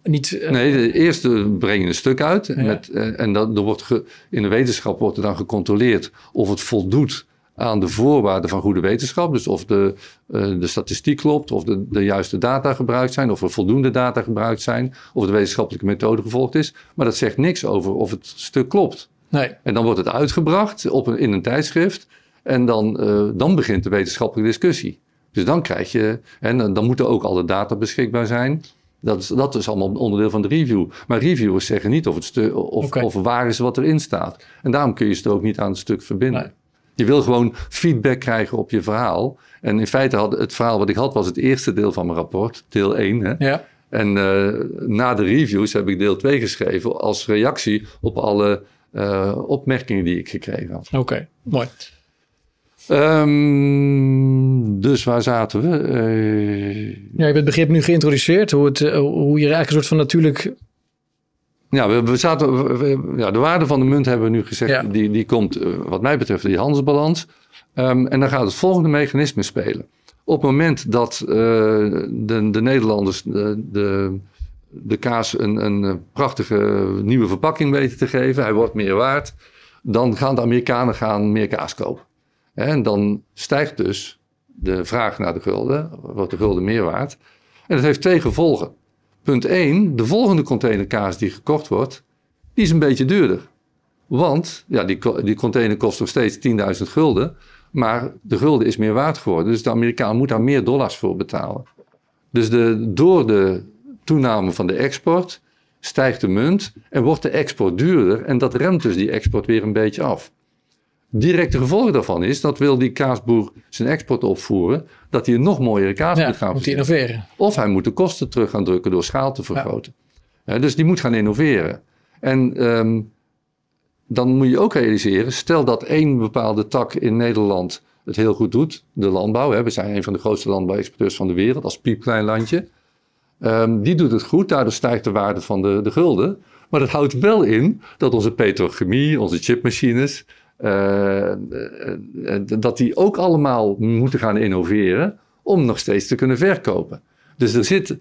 niet, eh, Nee, de eerste brengen een stuk uit. Met, eh, en dat, er wordt in de wetenschap wordt er dan gecontroleerd of het voldoet aan de voorwaarden van goede wetenschap. Dus of de, eh, de statistiek klopt, of de, de juiste data gebruikt zijn, of er voldoende data gebruikt zijn, of de wetenschappelijke methode gevolgd is. Maar dat zegt niks over of het stuk klopt. Nee. En dan wordt het uitgebracht op in een tijdschrift. En dan, dan begint de wetenschappelijke discussie. Dus dan krijg je, en dan moeten ook alle data beschikbaar zijn. Dat is, dat is allemaal onderdeel van de review. Maar reviewers zeggen niet of, het of, of waar is wat erin staat. En daarom kun je ze ook niet aan het stuk verbinden. Je wil gewoon feedback krijgen op je verhaal. En in feite had het verhaal wat ik had, was het eerste deel van mijn rapport, deel 1. Hè? Ja. En eh, na de reviews heb ik deel 2 geschreven als reactie op alle eh, opmerkingen die ik gekregen had. Oké, mooi. Um, dus waar zaten we? Eh, ja, je hebt het begrip nu geïntroduceerd, hoe, het, eh, hoe je eigenlijk een soort van natuurlijk. Ja, we, zaten, ja, de waarde van de munt hebben we nu gezegd, die, die komt eh, wat mij betreft die handelsbalans. Um, en dan gaat het volgende mechanisme spelen. Op het moment dat de, de, Nederlanders de, de, de kaas een, een prachtige nieuwe verpakking weten te geven, hij wordt meer waard, dan gaan de Amerikanen gaan meer kaas kopen. En dan stijgt dus de vraag naar de gulden, wordt de gulden meer waard. En dat heeft twee gevolgen. Punt 1, de volgende containerkaas die gekocht wordt, die is een beetje duurder. Want ja, die, die container kost nog steeds 10.000 gulden, maar de gulden is meer waard geworden. Dus de Amerikaan moet daar meer dollars voor betalen. Dus de, door de toename van de export stijgt de munt en wordt de export duurder. En dat remt dus die export weer een beetje af directe gevolg daarvan is dat wil die kaasboer zijn export opvoeren, dat hij een nog mooiere kaas ja, moet gaan moet innoveren. Of hij moet de kosten terug gaan drukken door schaal te vergroten. dus die moet gaan innoveren. En ehm, dan moet je ook realiseren, stel dat één bepaalde tak in Nederland het heel goed doet, de landbouw. Hè, we zijn een van de grootste landbouwexporteurs van de wereld als piepklein landje. Ehm, die doet het goed, daardoor stijgt de waarde van de, de gulden. Maar dat houdt wel in dat onze petrochemie, onze chipmachines, eh, eh, eh, dat die ook allemaal moeten gaan innoveren om nog steeds te kunnen verkopen. Dus er zit,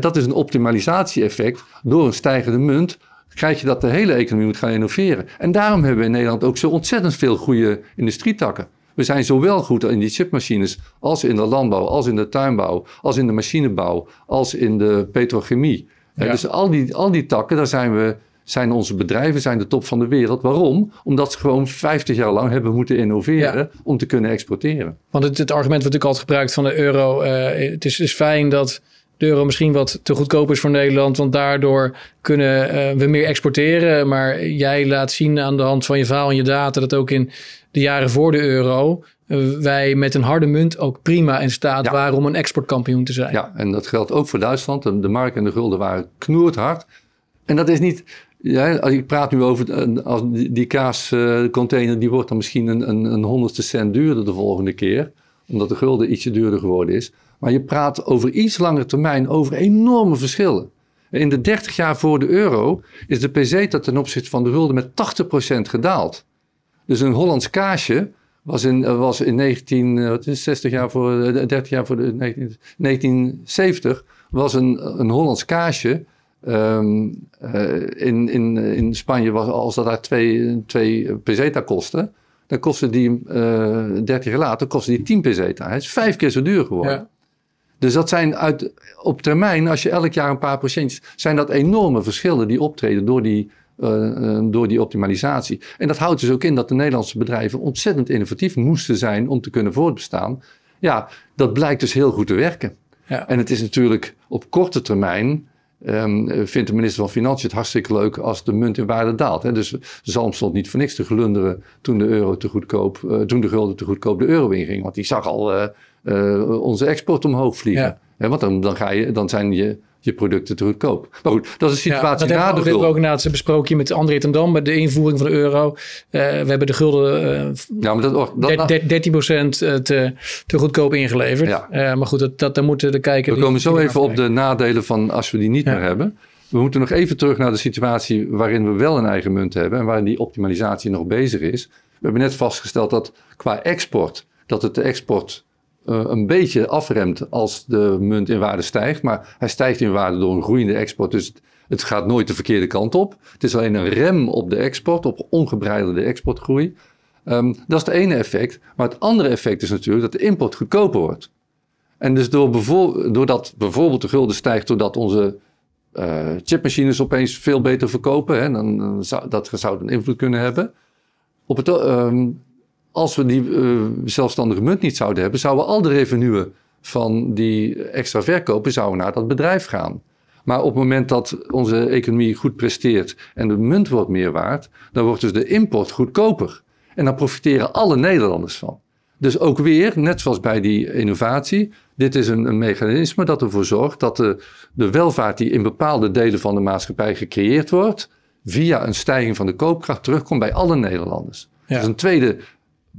dat is een optimalisatie-effect. Door een stijgende munt krijg je dat de hele economie moet gaan innoveren. En daarom hebben we in Nederland ook zo ontzettend veel goede industrietakken. We zijn zowel goed in die chipmachines als in de landbouw, als in de tuinbouw, als in de machinebouw, als in de petrochemie. Dus al die, al die takken, daar zijn we zijn onze bedrijven zijn de top van de wereld. Waarom? Omdat ze gewoon 50 jaar lang hebben moeten innoveren om te kunnen exporteren. Want het, het, argument wat ik altijd gebruikt van de euro. Eh, het is, is fijn dat de euro misschien wat te goedkoop is voor Nederland. Want daardoor kunnen eh, we meer exporteren. Maar jij laat zien aan de hand van je verhaal en je data dat ook in de jaren voor de euro eh, wij met een harde munt ook prima in staat waren om een exportkampioen te zijn. Ja, en dat geldt ook voor Duitsland. De mark en de gulden waren knoerd hard. En dat is niet ja, ik praat nu over eh, als die, kaascontainer, eh, die wordt dan misschien een, een, een honderdste cent duurder de volgende keer, omdat de gulden ietsje duurder geworden is. Maar je praat over iets langere termijn over enorme verschillen. In de 30 jaar voor de euro is de PZ ten opzichte van de gulden met 80% gedaald. Dus een Hollands kaasje was in, eh, was in 19, wat is 60 jaar voor, 30 jaar voor de 19, 1970 was een, een Hollands kaasje Ehm, eh, in, in, in Spanje was als dat daar twee, twee peseta kostte, dan kostte die eh, dertig 30 jaar later kostte die 10 peseta. Het is vijf keer zo duur geworden. Ja. Dus dat zijn uit, op termijn, als je elk jaar een paar procentjes, zijn dat enorme verschillen die optreden door die, eh, door die optimalisatie. En dat houdt dus ook in dat de Nederlandse bedrijven ontzettend innovatief moesten zijn om te kunnen voortbestaan. Ja, dat blijkt dus heel goed te werken. Ja. En het is natuurlijk op korte termijn Ehm, vindt de minister van Financiën het hartstikke leuk als de munt in waarde daalt. Hè? Dus Zalm stond niet voor niks te glunderen toen de, euro te goedkoop, eh, toen de gulden te goedkoop de euro inging. Want die zag al eh, eh, onze export omhoog vliegen. Hè? Want dan, dan, ga je, dan zijn je je producten te goedkoop. Maar goed, dat is een situatie ja, na de gulden. Dat hebben we besproken hier met André en dan met de invoering van de euro. Eh, we hebben de gulden eh, ja, maar dat, dat, 13 procent eh, te, te, goedkoop ingeleverd. Ja. maar goed, dat, dat, daar moeten de kijken. We komen zo even op de nadelen van als we die niet meer hebben... We moeten nog even terug naar de situatie waarin we wel een eigen munt hebben en waarin die optimalisatie nog bezig is. We hebben net vastgesteld dat qua export, dat het de export eh, een beetje afremt als de munt in waarde stijgt. Maar hij stijgt in waarde door een groeiende export. Dus het, gaat nooit de verkeerde kant op. Het is alleen een rem op de export, op ongebreidelde exportgroei. Ehm, dat is het ene effect. Maar het andere effect is natuurlijk dat de import goedkoper wordt. En dus door bevoor, doordat bijvoorbeeld de gulden stijgt, doordat onze eh, chipmachines opeens veel beter verkopen, hè, dan, zou, dat zou een invloed kunnen hebben. Op het, ehm, als we die eh, zelfstandige munt niet zouden hebben, zouden al de revenue van die extra verkopen zouden naar dat bedrijf gaan. Maar op het moment dat onze economie goed presteert en de munt wordt meer waard, dan wordt dus de import goedkoper. En dan profiteren alle Nederlanders van. Dus ook weer, net zoals bij die innovatie, dit is een, een mechanisme dat ervoor zorgt dat de, de welvaart die in bepaalde delen van de maatschappij gecreëerd wordt, via een stijging van de koopkracht terugkomt bij alle Nederlanders. Ja. Dat is een tweede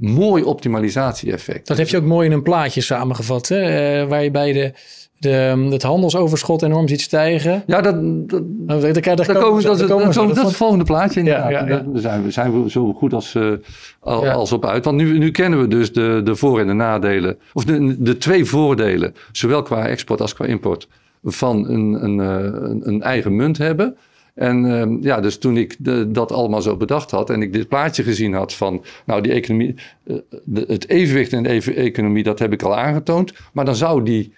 mooi optimalisatie-effect. Dat heb je ook mooi in een plaatje samengevat, hè? Eh, waar je bij de, de, het handelsoverschot enorm ziet stijgen. Ja, dat, dat, daar, daar, daar komen, dat, dat, is het volgende plaatje Ja, ja, Daar zijn we, zijn zo goed als, eh, als op uit. Want nu, nu kennen we dus de, de voor- en de nadelen, of de, de twee voordelen, zowel qua export als qua import, van een, een, eh, een, een eigen munt hebben. En ehm, ja, dus toen ik de, dat allemaal zo bedacht had en ik dit plaatje gezien had van, nou, die economie, eh, het evenwicht in de economie, dat heb ik al aangetoond. Maar dan zou die,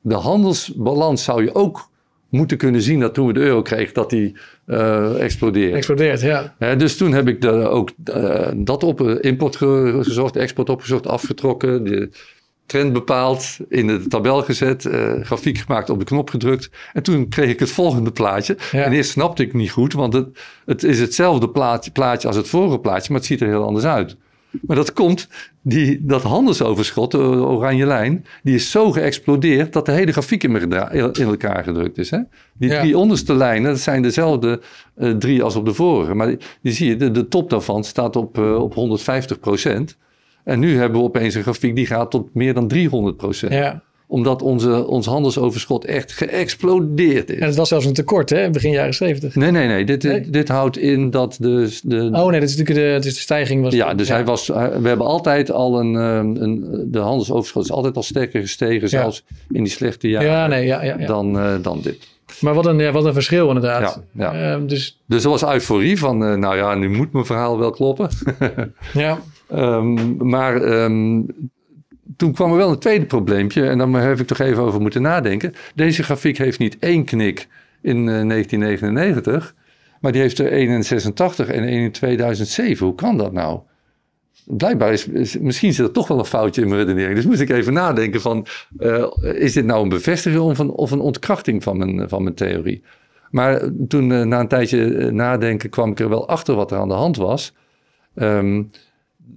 de handelsbalans zou je ook moeten kunnen zien dat toen we de euro kregen, dat die uh, explodeert. Explodeert, ja. dus toen heb ik de, ook eh, dat op, import gezorgd, gezocht, export opgezocht, afgetrokken. De, trend bepaald, in de tabel gezet, eh, grafiek gemaakt, op de knop gedrukt. En toen kreeg ik het volgende plaatje. En eerst snapte ik niet goed, want het, het is hetzelfde plaatje, plaatje als het vorige plaatje, maar het ziet er heel anders uit. Maar dat komt, die, dat handelsoverschot, de oranje lijn, die is zo geëxplodeerd dat de hele grafiek in, elkaar gedrukt is. Hè? Die drie onderste lijnen, dat zijn dezelfde eh, drie als op de vorige. Maar die, zie je, de, de, top daarvan staat op, eh, op 150 procent. En nu hebben we opeens een grafiek die gaat tot meer dan 300 procent. Ja omdat onze, ons handelsoverschot echt geëxplodeerd is. En het was zelfs een tekort, hè? Begin jaren 70. Nee, nee, nee. Dit, eh, dit houdt in dat de, de... Oh nee, dat is natuurlijk de, dus de stijging was... Ja, dus Hij was, eh, we hebben altijd al een, ehm, een... De handelsoverschot is altijd al sterker gestegen, zelfs in die slechte jaren, ja, nee, ja, ja, ja. Dan, eh, dan dit. Maar wat een, wat een verschil inderdaad. Ja, ja. Ehm, dus... dus er was euforie van, nou ja, nu moet mijn verhaal wel kloppen. ja. Ehm, maar ehm, toen kwam er wel een tweede probleempje. En daar heb ik toch even over moeten nadenken. Deze grafiek heeft niet één knik in 1999. Eh, maar die heeft er één in 86 en één in 2007. Hoe kan dat nou? Blijkbaar is, misschien zit er toch wel een foutje in mijn redenering. Dus moest ik even nadenken van, eh, is dit nou een bevestiging of een, of een ontkrachting van mijn, van mijn theorie? Maar toen, eh, na een tijdje nadenken, kwam ik er wel achter wat er aan de hand was. Ehm,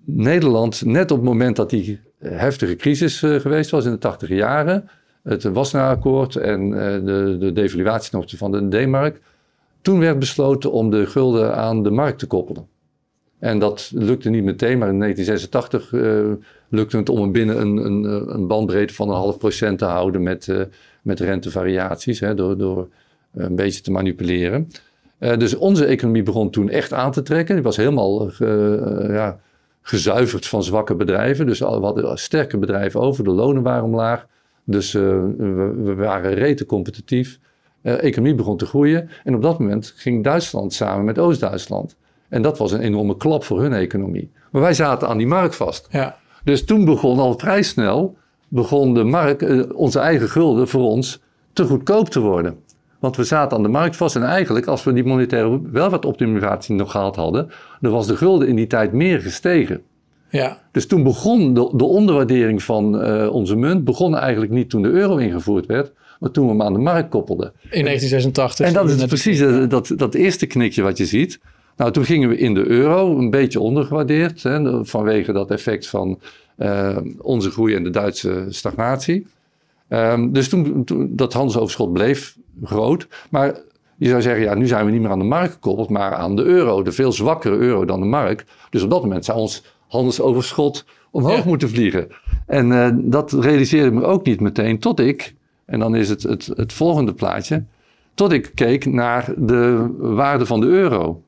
Nederland, net op het moment dat die heftige crisis eh, geweest was in de tachtige jaren, het wasnaakkoord en eh, de, de devaluatie van de d toen werd besloten om de gulden aan de markt te koppelen. En dat lukte niet meteen, maar in 1986 eh, lukte het om binnen een, een, een, bandbreedte van een half procent te houden met, met rentevariaties, hè, door, door een beetje te manipuleren. dus onze economie begon toen echt aan te trekken. Het was helemaal ja, gezuiverd van zwakke bedrijven. Dus we hadden sterke bedrijven over, de lonen waren omlaag. Dus eh, we, waren rete competitief. Uh, economie begon te groeien. En op dat moment ging Duitsland samen met Oost-Duitsland. En dat was een enorme klap voor hun economie. Maar wij zaten aan die markt vast. Ja. Dus toen begon al vrij snel begon de markt, eh, onze eigen gulden voor ons, te goedkoop te worden. Want we zaten aan de markt vast en eigenlijk, als we die monetaire optimalisatie nog gehad hadden, dan was de gulden in die tijd meer gestegen. Ja. Dus toen begon de, de onderwaardering van eh, onze munt, begon eigenlijk niet toen de euro ingevoerd werd, maar toen we hem aan de markt koppelden. In 1986. En dat is precies dat, dat eerste knikje wat je ziet. Nou, toen gingen we in de euro, een beetje ondergewaardeerd, hè, vanwege dat effect van eh, onze groei en de Duitse stagnatie. Ehm, dus toen, dat handelsoverschot bleef groot. Maar je zou zeggen, ja, nu zijn we niet meer aan de markt gekoppeld, maar aan de euro. De veel zwakkere euro dan de markt. Dus op dat moment zou ons handelsoverschot omhoog moeten vliegen. En eh, dat realiseerde me ook niet meteen, tot ik, en dan is het het, het volgende plaatje, tot ik keek naar de waarde van de euro.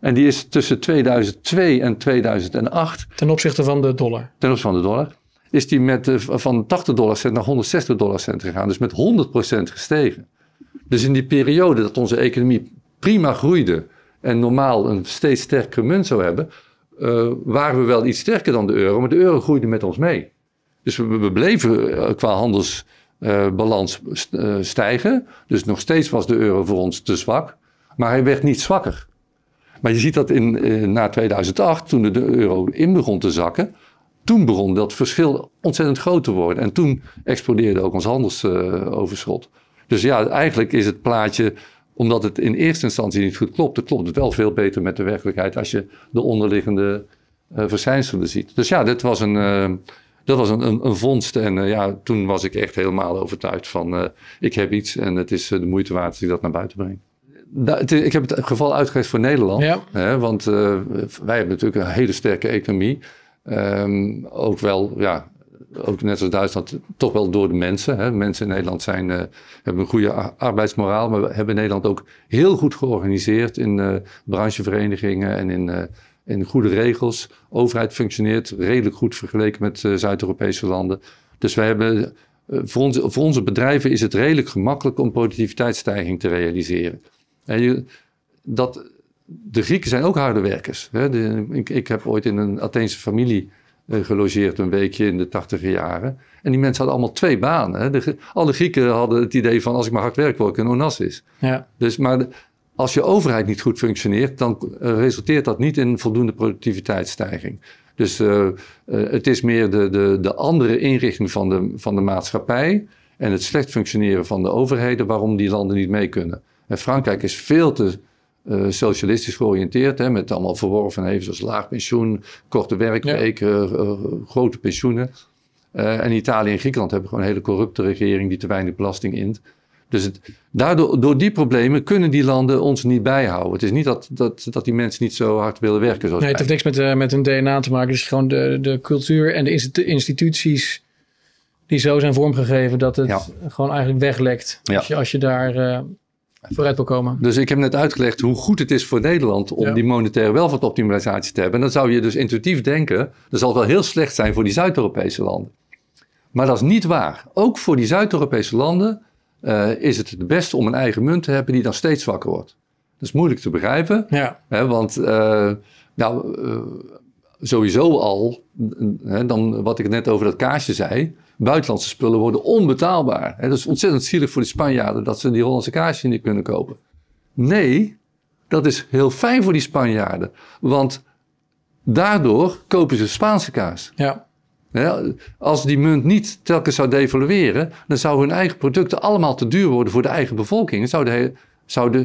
En die is tussen 2002 en 2008. Ten opzichte van de dollar. Ten opzichte van de dollar is die met, van 80 dollar cent naar 160 dollar cent gegaan. Dus met 100% gestegen. Dus in die periode dat onze economie prima groeide en normaal een steeds sterkere munt zou hebben, eh, waren we wel iets sterker dan de euro, maar de euro groeide met ons mee. Dus we, bleven eh, qua handelsbalans eh, stijgen. Dus nog steeds was de euro voor ons te zwak, maar hij werd niet zwakker. Maar je ziet dat in, na 2008, toen de euro in begon te zakken, toen begon dat verschil ontzettend groot te worden. En toen explodeerde ook ons handelsoverschot. dus ja, eigenlijk is het plaatje, omdat het in eerste instantie niet goed klopt, het klopt het wel veel beter met de werkelijkheid als je de onderliggende eh, verschijnselen ziet. Dus ja, dit was een eh, dat was een, een, een vondst. En eh, ja, toen was ik echt helemaal overtuigd van ik heb iets en het is de moeite waard dat dat naar buiten breng. ik heb het geval uitgelegd voor Nederland. Hè, want wij hebben natuurlijk een hele sterke economie. Ehm, ook wel, ja, ook net als Duitsland, toch wel door de mensen. Hè. Mensen in Nederland zijn, eh, hebben een goede arbeidsmoraal, maar we hebben Nederland ook heel goed georganiseerd in eh, brancheverenigingen en in, eh, in goede regels. Overheid functioneert redelijk goed vergeleken met Zuid-Europese landen. Dus wij hebben, voor, onze, voor onze bedrijven is het redelijk gemakkelijk om productiviteitsstijging te realiseren. En je, dat, de Grieken zijn ook harde werkers. Hè. ik, ik, heb ooit in een Atheense familie eh, gelogeerd een weekje in de tachtiger jaren. En die mensen hadden allemaal twee banen. Hè. De, alle Grieken hadden het idee van als ik maar hard werk word ik een onassis. Ja. Dus, maar als je overheid niet goed functioneert, dan eh, resulteert dat niet in voldoende productiviteitsstijging. Dus eh, het is meer de, de, de andere inrichting van de, van de maatschappij en het slecht functioneren van de overheden waarom die landen niet mee kunnen. En Frankrijk is veel te eh, socialistisch georiënteerd. Hè, met allemaal verworvenheden zoals laag pensioen, korte werkweken, ja. Eh, eh, grote pensioenen. en Italië en Griekenland hebben gewoon een hele corrupte regering die te weinig belasting int. Dus het, daardoor, door die problemen kunnen die landen ons niet bijhouden. Het is niet dat, dat, dat die mensen niet zo hard willen werken. Zoals nee, het heeft niks met, uh, met hun DNA te maken. Het is gewoon de, de cultuur en de instituties die zo zijn vormgegeven dat het gewoon eigenlijk weglekt. Als, je, als je daar komen. Dus ik heb net uitgelegd hoe goed het is voor Nederland om die monetaire welvaartoptimalisatie te hebben. En dan zou je dus intuïtief denken, dat zal wel heel slecht zijn voor die Zuid-Europese landen. Maar dat is niet waar. Ook voor die Zuid-Europese landen eh, is het het beste om een eigen munt te hebben die dan steeds zwakker wordt. Dat is moeilijk te begrijpen, ja. hè, want eh, nou, eh, sowieso al, hè, dan wat ik net over dat kaarsje zei, buitenlandse spullen worden onbetaalbaar. Het is ontzettend zielig voor de Spanjaarden dat ze die Hollandse kaasje niet kunnen kopen. Nee, dat is heel fijn voor die Spanjaarden. Want daardoor kopen ze Spaanse kaas. Ja. Als die munt niet telkens zou devalueren, dan zouden hun eigen producten allemaal te duur worden voor de eigen bevolking. Dan zou,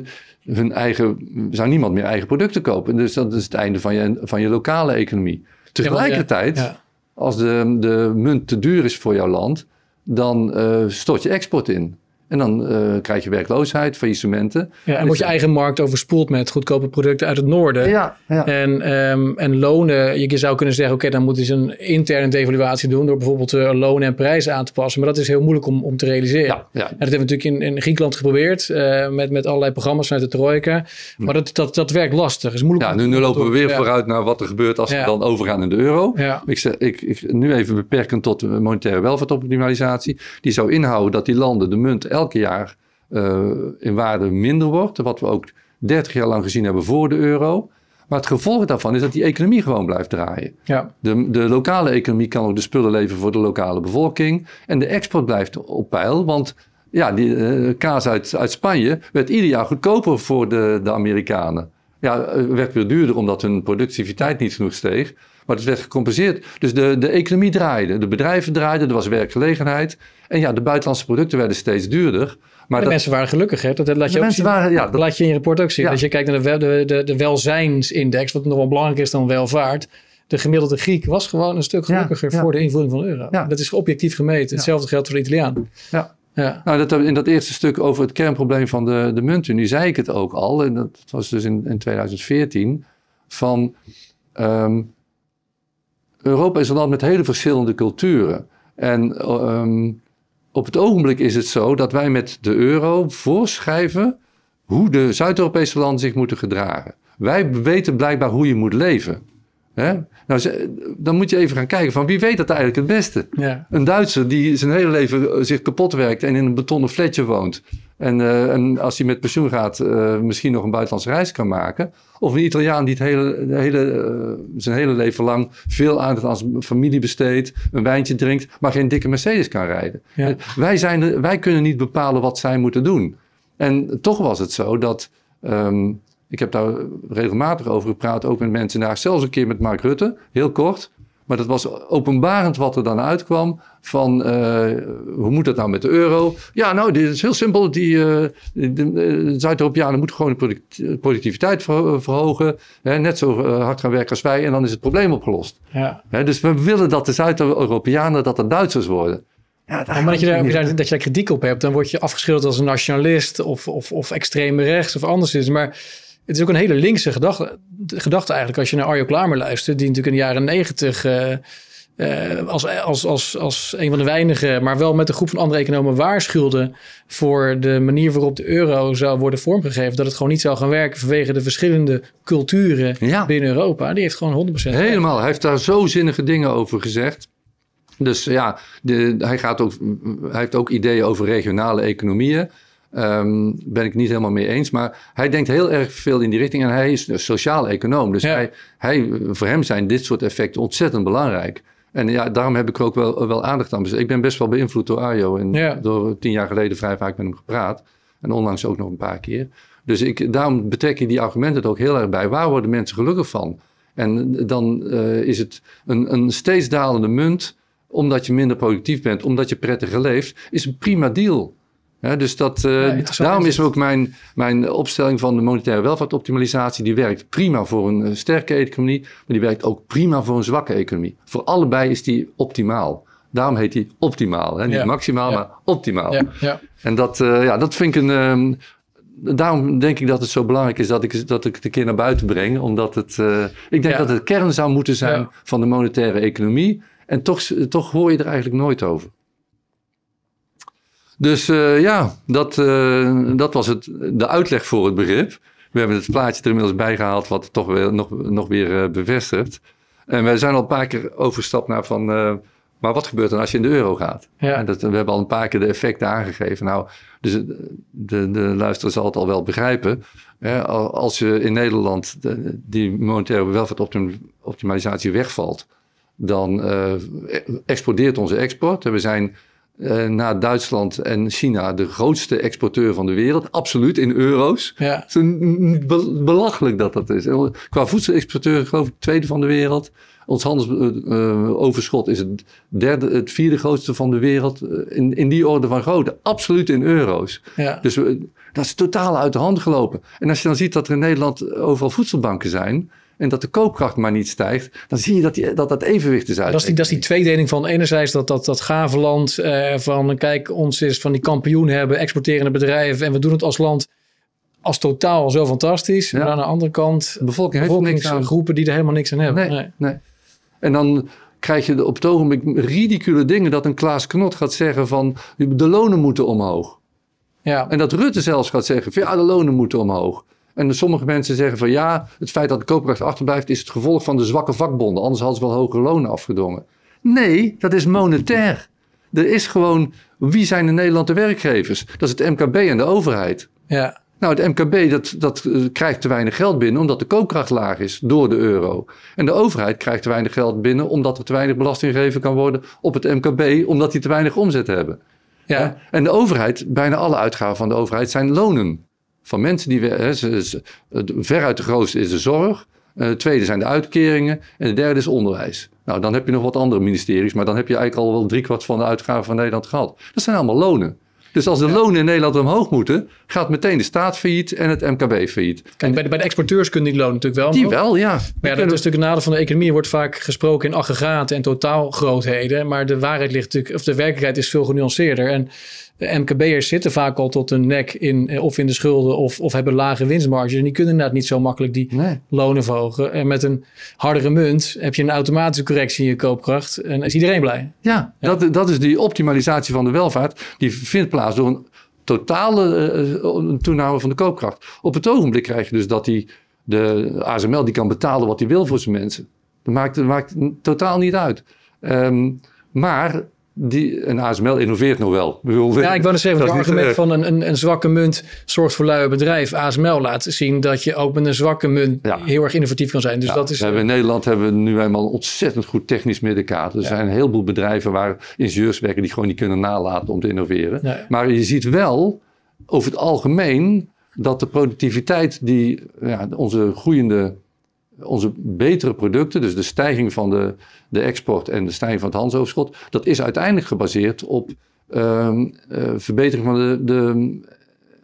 hun eigen, zou niemand meer eigen producten kopen. Dus dat is het einde van je, van je lokale economie. Tegelijkertijd ja. Als de, de munt te duur is voor jouw land, dan eh, stort je export in. En dan eh, krijg je werkloosheid, faillissementen. Ja, en dus, wordt je eh, eigen markt overspoeld met goedkope producten uit het noorden. Ja, ja. En, ehm, en lonen, je zou kunnen zeggen, oké, dan moeten ze dus een interne devaluatie doen door bijvoorbeeld eh, lonen en prijzen aan te passen. Maar dat is heel moeilijk om, om te realiseren. Ja, ja. En dat hebben we natuurlijk in, in Griekenland geprobeerd met, met allerlei programma's vanuit de trojka. Hm. Maar dat, dat, dat werkt lastig. Is moeilijk ja, nu, lopen we weer vooruit naar wat er gebeurt als we dan overgaan in de euro. Ik, zeg, ik, ik nu even beperken tot monetaire welvaartoptimalisatie. Die zou inhouden dat die landen de munt elke jaar uh, in waarde minder wordt. Wat we ook 30 jaar lang gezien hebben voor de euro. Maar het gevolg daarvan is dat die economie gewoon blijft draaien. Ja. De, de, lokale economie kan ook de spullen leveren voor de lokale bevolking. En de export blijft op peil. Want ja, die eh, kaas uit, uit Spanje werd ieder jaar goedkoper voor de, de Amerikanen ja, werd weer duurder omdat hun productiviteit niet genoeg steeg. Maar het werd gecompenseerd. Dus de, de economie draaide, de bedrijven draaiden, er was werkgelegenheid. En ja, de buitenlandse producten werden steeds duurder. Maar de dat, mensen waren gelukkig, hè? Dat, laat, je ook zien. Waren, ja, dat, laat je in je rapport ook zien. Als je kijkt naar de, de, de, welzijnsindex, wat nog wel belangrijker is dan welvaart de gemiddelde Griek was gewoon een stuk gelukkiger voor de invoering van de euro. Dat is objectief gemeten. Hetzelfde geldt voor de Italiaan. Ja. Ja. Nou, dat, in dat eerste stuk over het kernprobleem van de, de muntunie zei ik het ook al. En dat was dus in, in 2014. Van ehm, Europa is een land met hele verschillende culturen. En ehm, op het ogenblik is het zo dat wij met de euro voorschrijven hoe de Zuid-Europese landen zich moeten gedragen. Wij weten blijkbaar hoe je moet leven. Hè? Nou, dan moet je even gaan kijken van wie weet dat eigenlijk het beste. Ja. Een Duitser die zijn hele leven eh, zich kapot werkt en in een betonnen flatje woont. En, eh, en als hij met pensioen gaat, eh, misschien nog een buitenlandse reis kan maken. Of een Italiaan die het hele, hele, zijn hele leven lang veel aandacht aan familie besteedt, een wijntje drinkt, maar geen dikke Mercedes kan rijden. Wij, zijn, wij kunnen niet bepalen wat zij moeten doen. En toch was het zo dat ehm, ik heb daar regelmatig over gepraat, ook met mensen daar. Zelfs een keer met Mark Rutte, heel kort. Maar dat was openbarend wat er dan uitkwam. Van eh, hoe moet dat nou met de euro? Ja, nou, dit is heel simpel. Die, eh, Zuid-Europeanen moeten gewoon de productiviteit verhogen. Hè, net zo eh, hard gaan werken als wij. En dan is het probleem opgelost. Ja. Hè, dus we willen dat de Zuid-Europeanen dat de Duitsers worden. Ja, maar dat je, daar, dat je kritiek op hebt, dan word je afgeschilderd als een nationalist of, of, of extreem rechts of anders is. Maar het is ook een hele linkse gedachte, gedachte eigenlijk. Als je naar Arjo Klamer luistert, die natuurlijk in de jaren negentig... Eh, eh, als, als, als, als een van de weinigen, maar wel met een groep van andere economen waarschuwde voor de manier waarop de euro zou worden vormgegeven. Dat het gewoon niet zou gaan werken vanwege de verschillende culturen binnen Europa. Die heeft gewoon 100%. Helemaal. Hij heeft daar zo zinnige dingen over gezegd. Dus ja, de, hij, gaat ook, hij heeft ook ideeën over regionale economieën. Um, ben ik niet helemaal mee eens. Maar hij denkt heel erg veel in die richting. En hij is een sociaal econoom. Dus hij, hij, voor hem zijn dit soort effecten ontzettend belangrijk. En ja, daarom heb ik ook wel, wel aandacht aan. ik ben best wel beïnvloed door Arjo. En door tien jaar geleden vrij vaak met hem gepraat. En onlangs ook nog een paar keer. Dus ik, daarom betrek je die argumenten er ook heel erg bij. Waar worden mensen gelukkig van? En dan eh, is het een, een steeds dalende munt. Omdat je minder productief bent, omdat je prettiger leeft. Is een prima deal dus dat, eh, daarom is ook mijn, mijn opstelling van de monetaire welvaartoptimalisatie, die werkt prima voor een eh, sterke economie, maar die werkt ook prima voor een zwakke economie. Voor allebei is die optimaal. Daarom heet die optimaal. Niet maximaal, maar optimaal. En dat, eh, ja, dat vind ik een. Ehm, daarom denk ik dat het zo belangrijk is dat ik, dat ik het een keer naar buiten breng. Omdat het. ik denk dat het kern zou moeten zijn van de monetaire economie. En toch, toch hoor je er eigenlijk nooit over. Dus eh, ja, dat, eh, dat was het, de uitleg voor het begrip. We hebben het plaatje er inmiddels bijgehaald, wat toch weer, nog, nog weer eh, bevestigt. En we zijn al een paar keer overstapt naar van. maar wat gebeurt er als je in de euro gaat? Ja. En dat, we hebben al een paar keer de effecten aangegeven. Nou, dus de, de luisteraar zal het al wel begrijpen. Hè? als je in Nederland de, die monetaire welvaartoptimalisatie wegvalt, dan uh, e-, explodeert onze export. En we zijn uh, eh, na Duitsland en China de grootste exporteur van de wereld. Absoluut, in euro's. Ja. belachelijk dat dat is. qua voedselexporteur geloof ik tweede van de wereld. Ons handelsoverschot eh, eh, is het, derde, het vierde grootste van de wereld. In, in die orde van grootte. Absoluut in euro's. Ja. Dus we, dat is totaal uit de hand gelopen. En als je dan ziet dat er in Nederland overal voedselbanken zijn en dat de koopkracht maar niet stijgt, dan zie je dat die, dat, dat evenwicht is uit. Dat is die, tweedeling van enerzijds dat, dat, dat gave land eh, van kijk, ons is van die kampioen hebben, exporterende bedrijven en we doen het als land als totaal zo fantastisch. Maar aan de andere kant de bevolking bevolkingsgroepen die er helemaal niks aan hebben. Nee, nee. En dan krijg je op het ogenblik ridicule dingen dat een Klaas Knot gaat zeggen van de lonen moeten omhoog. Ja. En dat Rutte zelfs gaat zeggen ja, de lonen moeten omhoog. En sommige mensen zeggen van ja, het feit dat de koopkracht achterblijft is het gevolg van de zwakke vakbonden. Anders hadden ze wel hogere lonen afgedongen. Nee, dat is monetair. Er is gewoon, wie zijn in Nederland de werkgevers? Dat is het MKB en de overheid. Ja. Nou, het MKB dat, dat eh, krijgt te weinig geld binnen omdat de koopkracht laag is door de euro. En de overheid krijgt te weinig geld binnen omdat er te weinig belasting gegeven kan worden op het MKB omdat die te weinig omzet hebben. Ja. En de overheid, bijna alle uitgaven van de overheid zijn lonen. Van mensen die. Hè, ze, veruit de grootste is de zorg. Uh, tweede zijn de uitkeringen. En de derde is onderwijs. Nou, dan heb je nog wat andere ministeries. Maar dan heb je eigenlijk al wel driekwart van de uitgaven van Nederland gehad. Dat zijn allemaal lonen. Dus als de lonen in Nederland omhoog moeten, gaat meteen de staat failliet en het MKB failliet. Kijk, bij de, bij de exporteurs kunnen die lonen natuurlijk wel. Die wel, ja. Maar ja, dat is natuurlijk een nadeel van de economie. wordt vaak gesproken in aggregaten en totaalgrootheden. Maar de waarheid ligt natuurlijk, of de werkelijkheid is veel genuanceerder. En MKB'ers zitten vaak al tot een nek in eh, of in de schulden of, of hebben lage winstmarges. En die kunnen inderdaad niet zo makkelijk die lonen verhogen. En met een hardere munt heb je een automatische correctie in je koopkracht en is iedereen blij. Ja, Dat, dat is die optimalisatie van de welvaart. Die vindt plaats door een totale eh, eh, toename van de koopkracht. Op het ogenblik krijg je dus dat die, de ASML die kan betalen wat hij wil voor zijn mensen. Dat maakt, dat maakt totaal niet uit. Ehm, maar die, een ASML innoveert nog wel. Ik bedoel, ja, ik wou dus net het argument niet, eh, van een, een, een, zwakke munt zorgt voor luie bedrijf. ASML laat zien dat je ook met een zwakke munt heel erg innovatief kan zijn. Dus dat is, we hebben in eh, Nederland hebben we nu eenmaal ontzettend goed technisch middenkaart. Er zijn een heleboel bedrijven waar ingenieurs werken die gewoon niet kunnen nalaten om te innoveren. Maar je ziet wel, over het algemeen, dat de productiviteit die onze groeiende onze betere producten, dus de stijging van de, de export en de stijging van het handelsoverschot, dat is uiteindelijk gebaseerd op ehm, eh, verbetering van de, de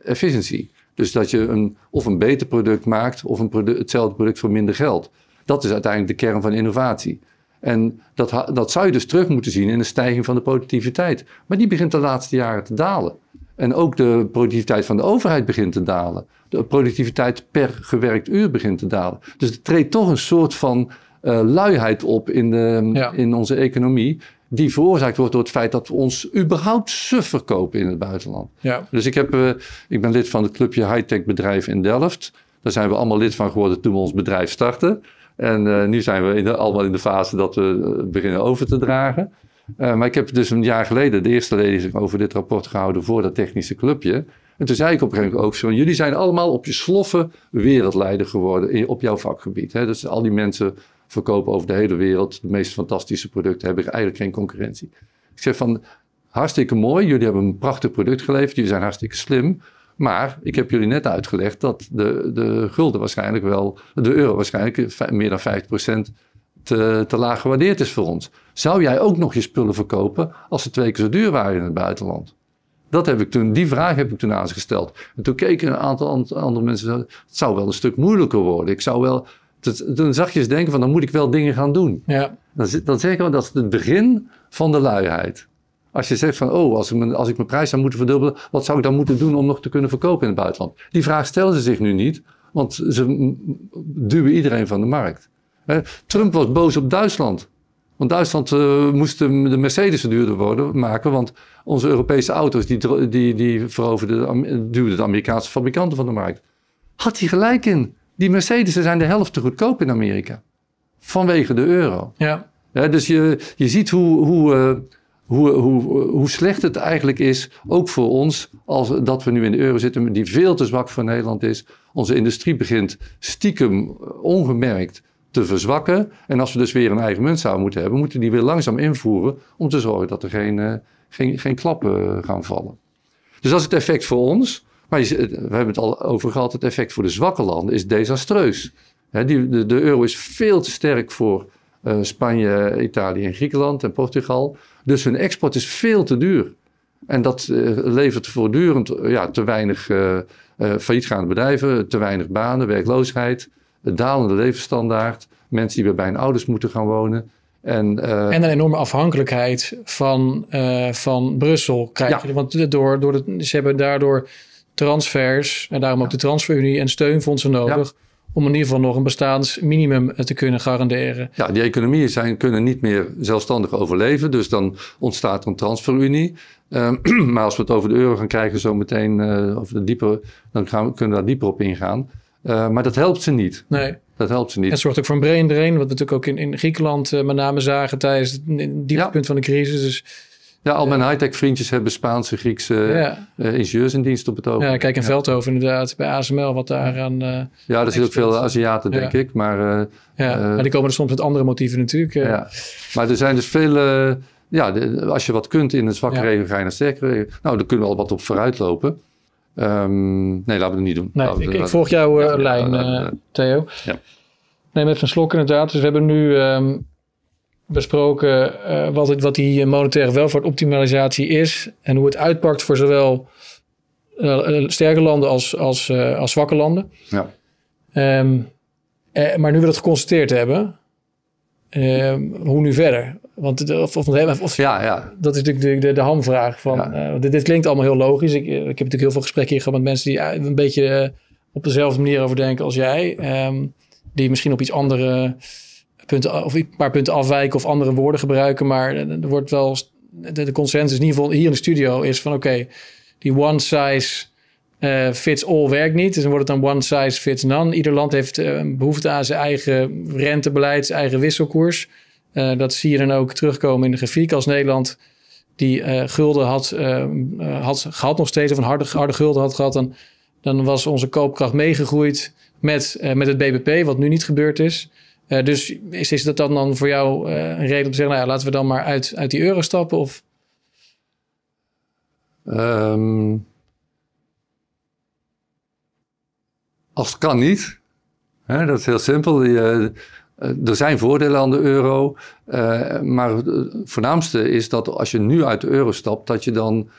efficiëntie. Dus dat je een, of een beter product maakt of een product, hetzelfde product voor minder geld. Dat is uiteindelijk de kern van innovatie. En dat, dat zou je dus terug moeten zien in de stijging van de productiviteit. Maar die begint de laatste jaren te dalen. En ook de productiviteit van de overheid begint te dalen. De productiviteit per gewerkt uur begint te dalen. Dus er treedt toch een soort van eh, luiheid op in, de, ehm, in onze economie. Die veroorzaakt wordt door het feit dat we ons überhaupt suf verkopen in het buitenland. Ja. Dus ik, heb, eh, ik ben lid van het clubje Hightech bedrijf in Delft. Daar zijn we allemaal lid van geworden toen we ons bedrijf startten. En eh, nu zijn we in allemaal in de fase dat we beginnen over te dragen. Eh, maar ik heb dus een jaar geleden de eerste lezing over dit rapport gehouden voor dat technische clubje. En toen zei ik op een gegeven moment ook zo: jullie zijn allemaal op je sloffen wereldleider geworden in, op jouw vakgebied. Hè? Dus al die mensen verkopen over de hele wereld de meest fantastische producten, hebben eigenlijk geen concurrentie. Ik zeg van hartstikke mooi, jullie hebben een prachtig product geleverd, jullie zijn hartstikke slim. Maar ik heb jullie net uitgelegd dat de, de gulden waarschijnlijk wel, de euro waarschijnlijk meer dan 50% te, te laag gewaardeerd is voor ons. Zou jij ook nog je spullen verkopen als ze twee keer zo duur waren in het buitenland? Dat heb ik toen, die vraag heb ik toen aan ze gesteld. En toen keken een aantal andere mensen, het zou wel een stuk moeilijker worden. Ik zou wel, toen zag je eens denken van, dan moet ik wel dingen gaan doen. Ja. Dan, dan zeggen we, dat is het begin van de luiheid. Als je zegt van, oh, als ik, mijn, als ik mijn prijs zou moeten verdubbelen, wat zou ik dan moeten doen om nog te kunnen verkopen in het buitenland? Die vraag stellen ze zich nu niet, want ze duwen iedereen van de markt. Trump was boos op Duitsland want Duitsland eh, moest de, Mercedes duurder worden, maken, want onze Europese auto's die, die, die veroverden, de Amerikaanse fabrikanten van de markt. Had hij gelijk in. Die Mercedes zijn de helft te goedkoop in Amerika. Vanwege de euro. Ja. dus je, je ziet hoe, hoe, uh, hoe, hoe, hoe slecht het eigenlijk is, ook voor ons, als dat we nu in de euro zitten, die veel te zwak voor Nederland is. Onze industrie begint stiekem ongemerkt te verzwakken. En als we dus weer een eigen munt zouden moeten hebben, moeten die weer langzaam invoeren om te zorgen dat er geen, eh, geen, geen klappen eh, gaan vallen. Dus dat is het effect voor ons. Maar we hebben het al over gehad, het effect voor de zwakke landen is desastreus. die, de, euro is veel te sterk voor eh, Spanje, Italië en Griekenland en Portugal. Dus hun export is veel te duur. En dat levert voortdurend ja, te weinig uh, faillietgaande bedrijven, te weinig banen, werkloosheid de dalende levensstandaard, mensen die weer bij hun ouders moeten gaan wonen. En, eh, en een enorme afhankelijkheid van, eh, van Brussel krijgen, Want door, door ze hebben daardoor transfers en daarom ook de transferunie en steunfondsen nodig. Om in ieder geval nog een bestaansminimum eh, te kunnen garanderen. Ja, die economieën zijn, kunnen niet meer zelfstandig overleven. Dus dan ontstaat er een transferunie. Ehm, maar als we het over de euro gaan krijgen, zo meteen over de dieper, dan gaan kunnen we daar dieper op ingaan. Eh, maar dat helpt ze niet. Nee. Dat helpt ze niet. En zorgt ook voor een brain drain, wat we natuurlijk ook in, in Griekenland eh, met name zagen tijdens het dieptepunt van de crisis. Dus, ja, al mijn eh, high-tech vriendjes hebben Spaanse, Griekse ingenieurs in dienst op het oog. Ja, kijk in Veldhoven inderdaad, bij ASML, wat daar aan... ja, er zitten ook veel Aziaten, denk ik, maar... ja, maar die komen er soms met andere motieven natuurlijk. Ja. Maar er zijn dus veel. ja, als je wat kunt in een zwakke ja. ga je naar sterke Nou, daar kunnen we al wat op vooruit lopen. Ehm, nee, laten we het niet doen. Nee, ik, volg jouw eh, lijn, eh, Theo. Ja. met een slok inderdaad. Dus we hebben nu ehm, besproken eh, wat, het, die monetaire welvaartoptimalisatie is en hoe het uitpakt voor zowel sterke landen als, als, als zwakke landen. Ja. Ehm, maar nu we dat geconstateerd hebben, hoe nu verder? Want of, of, ja, ja. dat is natuurlijk de, de, de hamvraag. Van, eh, dit, klinkt allemaal heel logisch. Ik, eh, ik heb natuurlijk heel veel gesprekken hier gehad met mensen die eh, een beetje op dezelfde manier over denken als jij. Ehm, die misschien op iets andere punten of een paar punten afwijken of andere woorden gebruiken. Maar er wordt wel de, consensus, in ieder geval hier in de studio, is van oké, die one size fits all werkt niet. Dus dan wordt het dan one size fits none. Ieder land heeft uh, behoefte aan zijn eigen rentebeleid, zijn eigen wisselkoers. Eh, dat zie je dan ook terugkomen in de grafiek. Als Nederland die eh, gulden had, eh, had gehad nog steeds, of een harde, harde gulden had gehad, dan, was onze koopkracht meegegroeid met, met het BBP, wat nu niet gebeurd is. dus is, is dat dan, dan voor jou een reden om te zeggen, nou ja, laten we dan maar uit, uit die euro stappen? Of? Ehm, als het kan niet. Hè, dat is heel simpel. Eh, er zijn voordelen aan de euro, eh, maar het eh, voornaamste is dat als je nu uit de euro stapt, dat je dan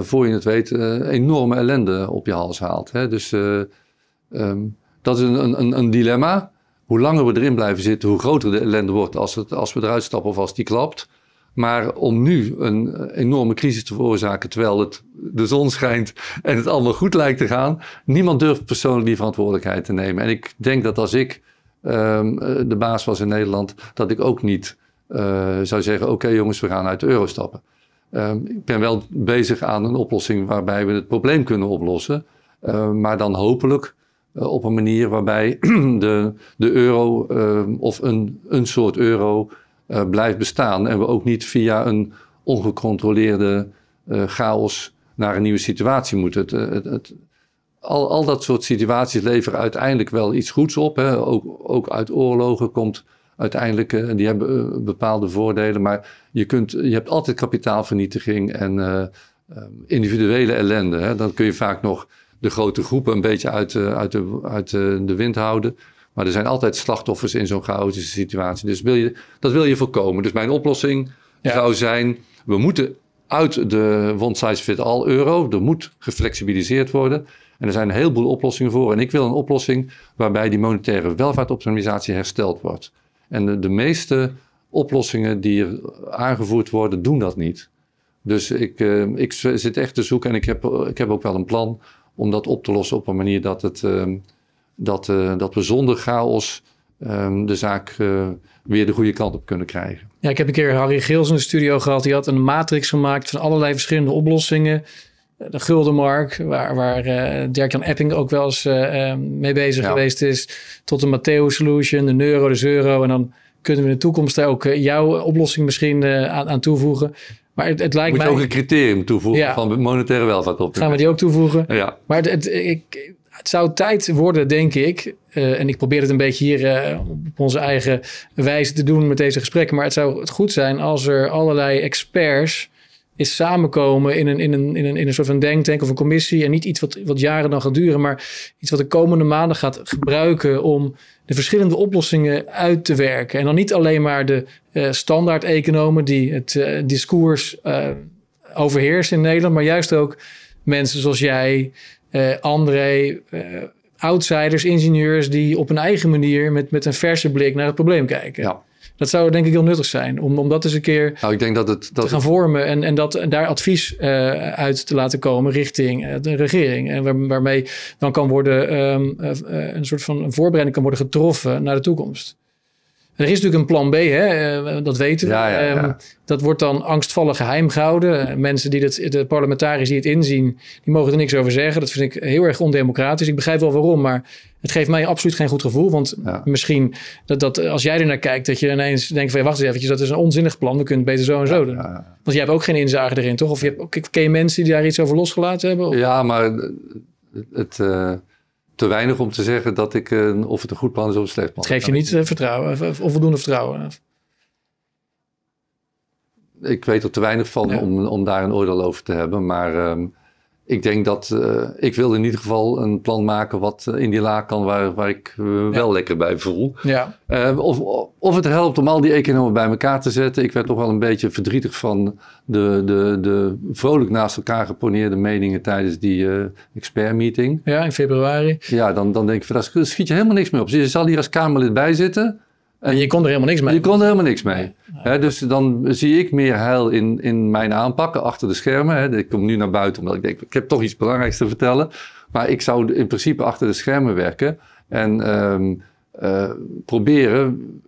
voor je het weet enorme ellende op je hals haalt. Hè? Dus ehm, dat is een, een, een dilemma hoe langer we erin blijven zitten, hoe groter de ellende wordt als, het, als we eruit stappen of als die klapt. Maar om nu een enorme crisis te veroorzaken terwijl het, de zon schijnt en het allemaal goed lijkt te gaan, niemand durft persoonlijk die verantwoordelijkheid te nemen. En ik denk dat als ik Ehm, eh, de baas was in Nederland, dat ik ook niet eh, zou zeggen: oké jongens, we gaan uit de euro stappen. Ehm, ik ben wel bezig aan een oplossing waarbij we het probleem kunnen oplossen, ehm, maar dan hopelijk eh, op een manier waarbij de, de euro of een, een soort euro blijft bestaan en we ook niet via een ongecontroleerde chaos naar een nieuwe situatie moeten. Het, het, het, al, al dat soort situaties leveren uiteindelijk wel iets goeds op. Hè. Ook, ook uit oorlogen komt uiteindelijk, en eh, die hebben eh, bepaalde voordelen, maar je, kunt, je hebt altijd kapitaalvernietiging en eh, individuele ellende. Hè. Dan kun je vaak nog de grote groepen een beetje uit, uit, de, uit de wind houden. Maar er zijn altijd slachtoffers in zo'n chaotische situatie. Dus wil je, dat wil je voorkomen. Dus mijn oplossing zou zijn: we moeten uit de one size fit all euro. Er moet geflexibiliseerd worden. En er zijn een heleboel oplossingen voor. En ik wil een oplossing waarbij die monetaire welvaartoptimalisatie hersteld wordt. En de, meeste oplossingen die er aangevoerd worden, doen dat niet. Dus ik, eh, ik zit echt te zoeken en ik heb, ik heb ook wel een plan om dat op te lossen op een manier dat, het, ehm, dat, eh, dat we zonder chaos ehm, de zaak eh, weer de goede kant op kunnen krijgen. Ja, ik heb een keer Harry Geels in de studio gehad. Die had een matrix gemaakt van allerlei verschillende oplossingen de Guldenmark, waar, waar uh, Dirk-Jan Epping ook wel eens eh, eh, mee bezig geweest is, tot de Matteo Solution, de Neuro, de Euro. En dan kunnen we in de toekomst daar ook jouw oplossing misschien aan, aan, toevoegen. Maar het, lijkt mij... Moet ook een criterium toevoegen ja. van monetaire welvaart op. Gaan we die ook toevoegen? Ja. Maar het, ik, het zou tijd worden, denk ik. en ik probeer het een beetje hier op onze eigen wijze te doen met deze gesprekken. Maar het zou goed zijn als er allerlei experts is samenkomen in een, in een, in een, in een soort van denktank of een commissie. En niet iets wat, wat jaren dan gaat duren, maar iets wat de komende maanden gaat gebruiken om de verschillende oplossingen uit te werken. En dan niet alleen maar de uh, eh, standaard-economen die het eh, discours uh, overheersen in Nederland, maar juist ook mensen zoals jij, André. Outsiders, ingenieurs die op een eigen manier met, met een verse blik naar het probleem kijken. Ja. Dat zou denk ik heel nuttig zijn om, om dat eens een keer nou, ik denk dat het, dat te gaan vormen en, en, dat, daar advies eh, uit te laten komen richting eh, de regering. En waarmee dan kan worden ehm, eh, een soort van voorbereiding kan worden getroffen naar de toekomst. Er is natuurlijk een plan B, hè? Eh, dat weten we. Ehm, dat wordt dan angstvallig geheim gehouden. Mensen die het, de parlementariërs die het inzien, die mogen er niks over zeggen. Dat vind ik heel erg ondemocratisch. Ik begrijp wel waarom, maar het geeft mij absoluut geen goed gevoel. Want misschien dat, dat als jij er naar kijkt, dat je ineens denkt van wacht eens even, dat is een onzinnig plan. We kunnen het beter zo en zo doen. Want jij hebt ook geen inzage erin, toch? Of je hebt, ken je mensen die daar iets over losgelaten hebben? Ja, maar het... Eh, te weinig om te zeggen dat ik eh, of het een goed plan is of een slecht plan. Het geeft je niet eh, vertrouwen of, voldoende vertrouwen. Ik weet er te weinig van om, om daar een oordeel over te hebben. Maar ehm, ik denk dat eh, ik wil in ieder geval een plan maken wat eh, in die laag kan waar, waar ik eh, wel lekker bij voel. Ja. of, of het helpt om al die economen bij elkaar te zetten. Ik werd toch wel een beetje verdrietig van de, de, de vrolijk naast elkaar geponeerde meningen tijdens die expertmeeting. Ja, in februari. Ja, dan, dan denk ik, daar schiet je helemaal niks meer op. Dus je zal hier als Kamerlid bij zitten. En je kon er helemaal niks mee. Je kon er helemaal niks mee. dus dan zie ik meer heil in, in mijn aanpakken achter de schermen. Ik kom nu naar buiten omdat ik denk, ik heb toch iets belangrijks te vertellen. Maar ik zou in principe achter de schermen werken en ehm, eh, proberen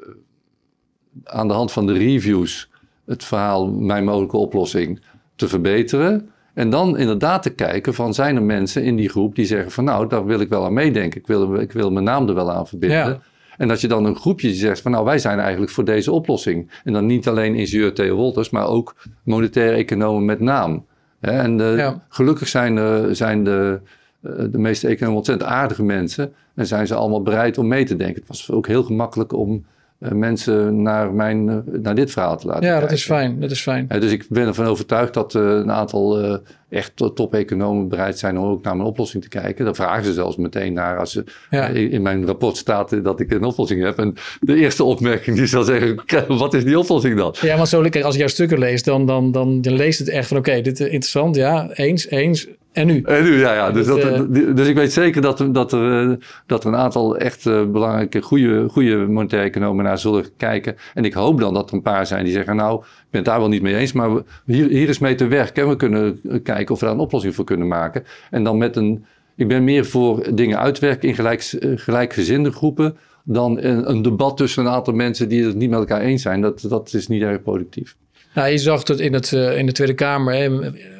aan de hand van de reviews het verhaal, mijn mogelijke oplossing, te verbeteren. En dan inderdaad te kijken van zijn er mensen in die groep die zeggen van nou, daar wil ik wel aan meedenken. Ik wil, ik wil mijn naam er wel aan verbinden. En dat je dan een groepje zegt van nou wij zijn eigenlijk voor deze oplossing. En dan niet alleen ingenieur Theo Wolters, maar ook monetaire economen met naam. En eh, gelukkig zijn, de, eh, zijn de, eh, de meeste economen ontzettend aardige mensen. En zijn ze allemaal bereid om mee te denken. Het was ook heel gemakkelijk om eh, mensen naar, mijn, eh, naar dit verhaal te laten Ja, dat is fijn. Dat is fijn. Eh, dus ik ben ervan overtuigd dat een aantal echt top-economen bereid zijn om ook naar mijn oplossing te kijken. Dan vragen ze zelfs meteen naar als ze, in mijn rapport staat dat ik een oplossing heb. En de eerste opmerking die zal zeggen, wat is die oplossing dan? Ja, maar zo, kijk, als ik jouw stukken lees, dan, dan, dan, dan leest het echt van oké, dit is interessant, ja, eens, eens. En nu? En nu, ja. ja. Dus, dat, eh, dus ik weet zeker dat, dat, er, eh, dat er een aantal echt eh, belangrijke, goede, goede monetaire economen naar zullen kijken. En ik hoop dan dat er een paar zijn die zeggen, nou, ik ben het daar wel niet mee eens, maar hier, hier is mee te werk. En we kunnen kijken of we daar een oplossing voor kunnen maken. En dan met een, ik ben meer voor dingen uitwerken in gelijk, gelijkgezinde groepen dan een, een debat tussen een aantal mensen die het niet met elkaar eens zijn. Dat, dat is niet erg productief. Nou, je zag dat in, het, eh, in de Tweede Kamer, hè,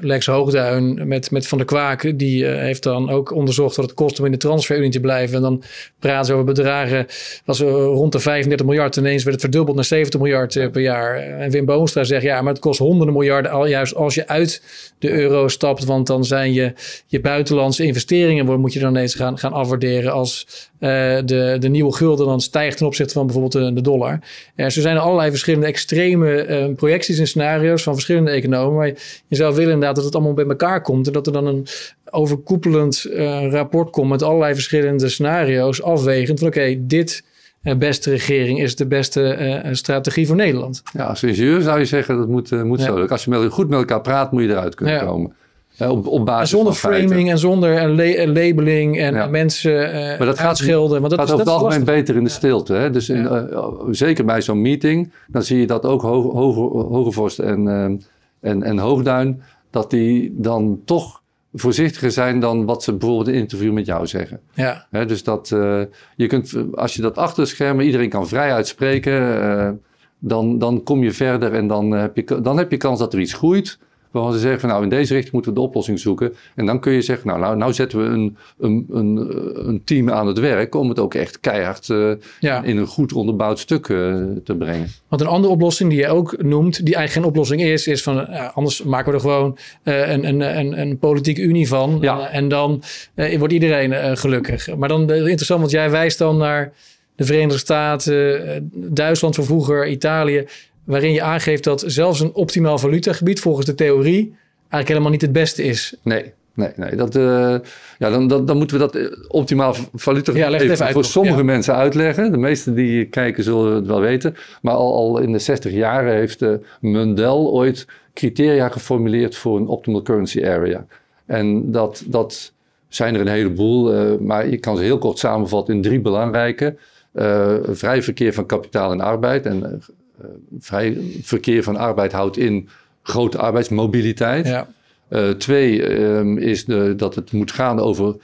Lex Hoogduin met, met Van der Kwaak, die eh, heeft dan ook onderzocht wat het kost om in de transferunie te blijven. En dan praten ze over bedragen, was eh, rond de 35 miljard, ineens werd het verdubbeld naar 70 miljard per jaar. En Wim Boonstra zegt, ja, maar het kost honderden miljarden, al juist als je uit de euro stapt, want dan zijn je, je buitenlandse investeringen, moet je dan ineens gaan, gaan afwaarderen als de, de nieuwe gulden dan stijgt ten opzichte van bijvoorbeeld de dollar. Er zo zijn er allerlei verschillende extreme projecties scenario's van verschillende economen. Maar je zou willen inderdaad dat het allemaal bij elkaar komt. En dat er dan een overkoepelend eh, rapport komt met allerlei verschillende scenario's. Afwegend van oké, okay, dit eh, beste regering is de beste eh, strategie voor Nederland. Ja, als ingenieur zou je zeggen dat moet, moet zo. Als je met, goed met elkaar praat, moet je eruit kunnen komen zonder framing en zonder en en labeling en, mensen uh, maar dat gaat schilderen. Want dat gaat is, over het algemeen beter in de stilte. Hè? Dus in, eh, zeker bij zo'n meeting, dan zie je dat ook Ho Ho Hogevorst en, ehm, en, en Hoogduin, dat die dan toch voorzichtiger zijn dan wat ze bijvoorbeeld in een interview met jou zeggen. Ja. Hè? dus dat eh, je kunt, als je dat achter de schermen, iedereen kan vrij uitspreken, dan, dan kom je verder en dan heb, je, dan heb je kans dat er iets groeit. Waarvan ze zeggen van nou in deze richting moeten we de oplossing zoeken. En dan kun je zeggen nou, nou, nou zetten we een, een, een, een team aan het werk om het ook echt keihard eh, in een goed onderbouwd stuk eh, te brengen. Want een andere oplossing die je ook noemt, die eigenlijk geen oplossing is, is van anders maken we er gewoon eh, een, een, een, een, politieke unie van. en dan wordt iedereen gelukkig. Maar dan interessant, want jij wijst dan naar de Verenigde Staten, Duitsland van vroeger, Italië waarin je aangeeft dat zelfs een optimaal valutagebied volgens de theorie eigenlijk helemaal niet het beste is. Nee, nee, nee. Dat, eh, ja, dan, dan, dan, moeten we dat eh, optimaal valuta even, voor sommige mensen uitleggen. De meesten die kijken zullen het wel weten. Maar al, al in de 60 jaren heeft uh, Mundell ooit criteria geformuleerd voor een optimal currency area. En dat, dat zijn er een heleboel, maar je kan ze heel kort samenvatten in drie belangrijke. vrij verkeer van kapitaal en arbeid en eh, vrij verkeer van arbeid houdt in grote arbeidsmobiliteit. Ja. Eh, twee ehm, is dat het moet gaan over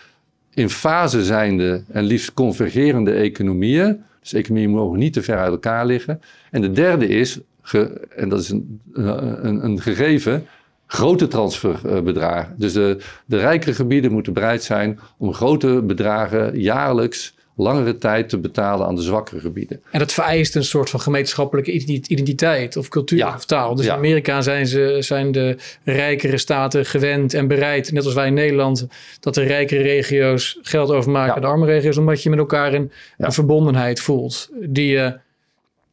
in fase zijnde en liefst convergerende economieën. Dus economieën mogen niet te ver uit elkaar liggen. En de derde is, en dat is een, eh, een, een gegeven, grote transferbedragen. Dus de, de rijkere gebieden moeten bereid zijn om grote bedragen jaarlijks langere tijd te betalen aan de zwakkere gebieden. En dat vereist een soort van gemeenschappelijke identiteit of cultuur of taal. Dus in Amerika zijn, ze, zijn de rijkere staten gewend en bereid, net als wij in Nederland, dat de rijkere regio's geld overmaken aan de arme regio's, omdat je met elkaar een, verbondenheid voelt. Die, uh,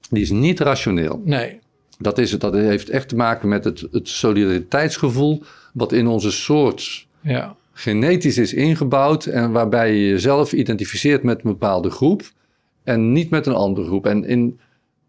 die is niet rationeel. Nee. Dat, is, het. dat heeft echt te maken met het, het solidariteitsgevoel wat in onze soort ja genetisch is ingebouwd en waarbij je jezelf identificeert met een bepaalde groep en niet met een andere groep. En in,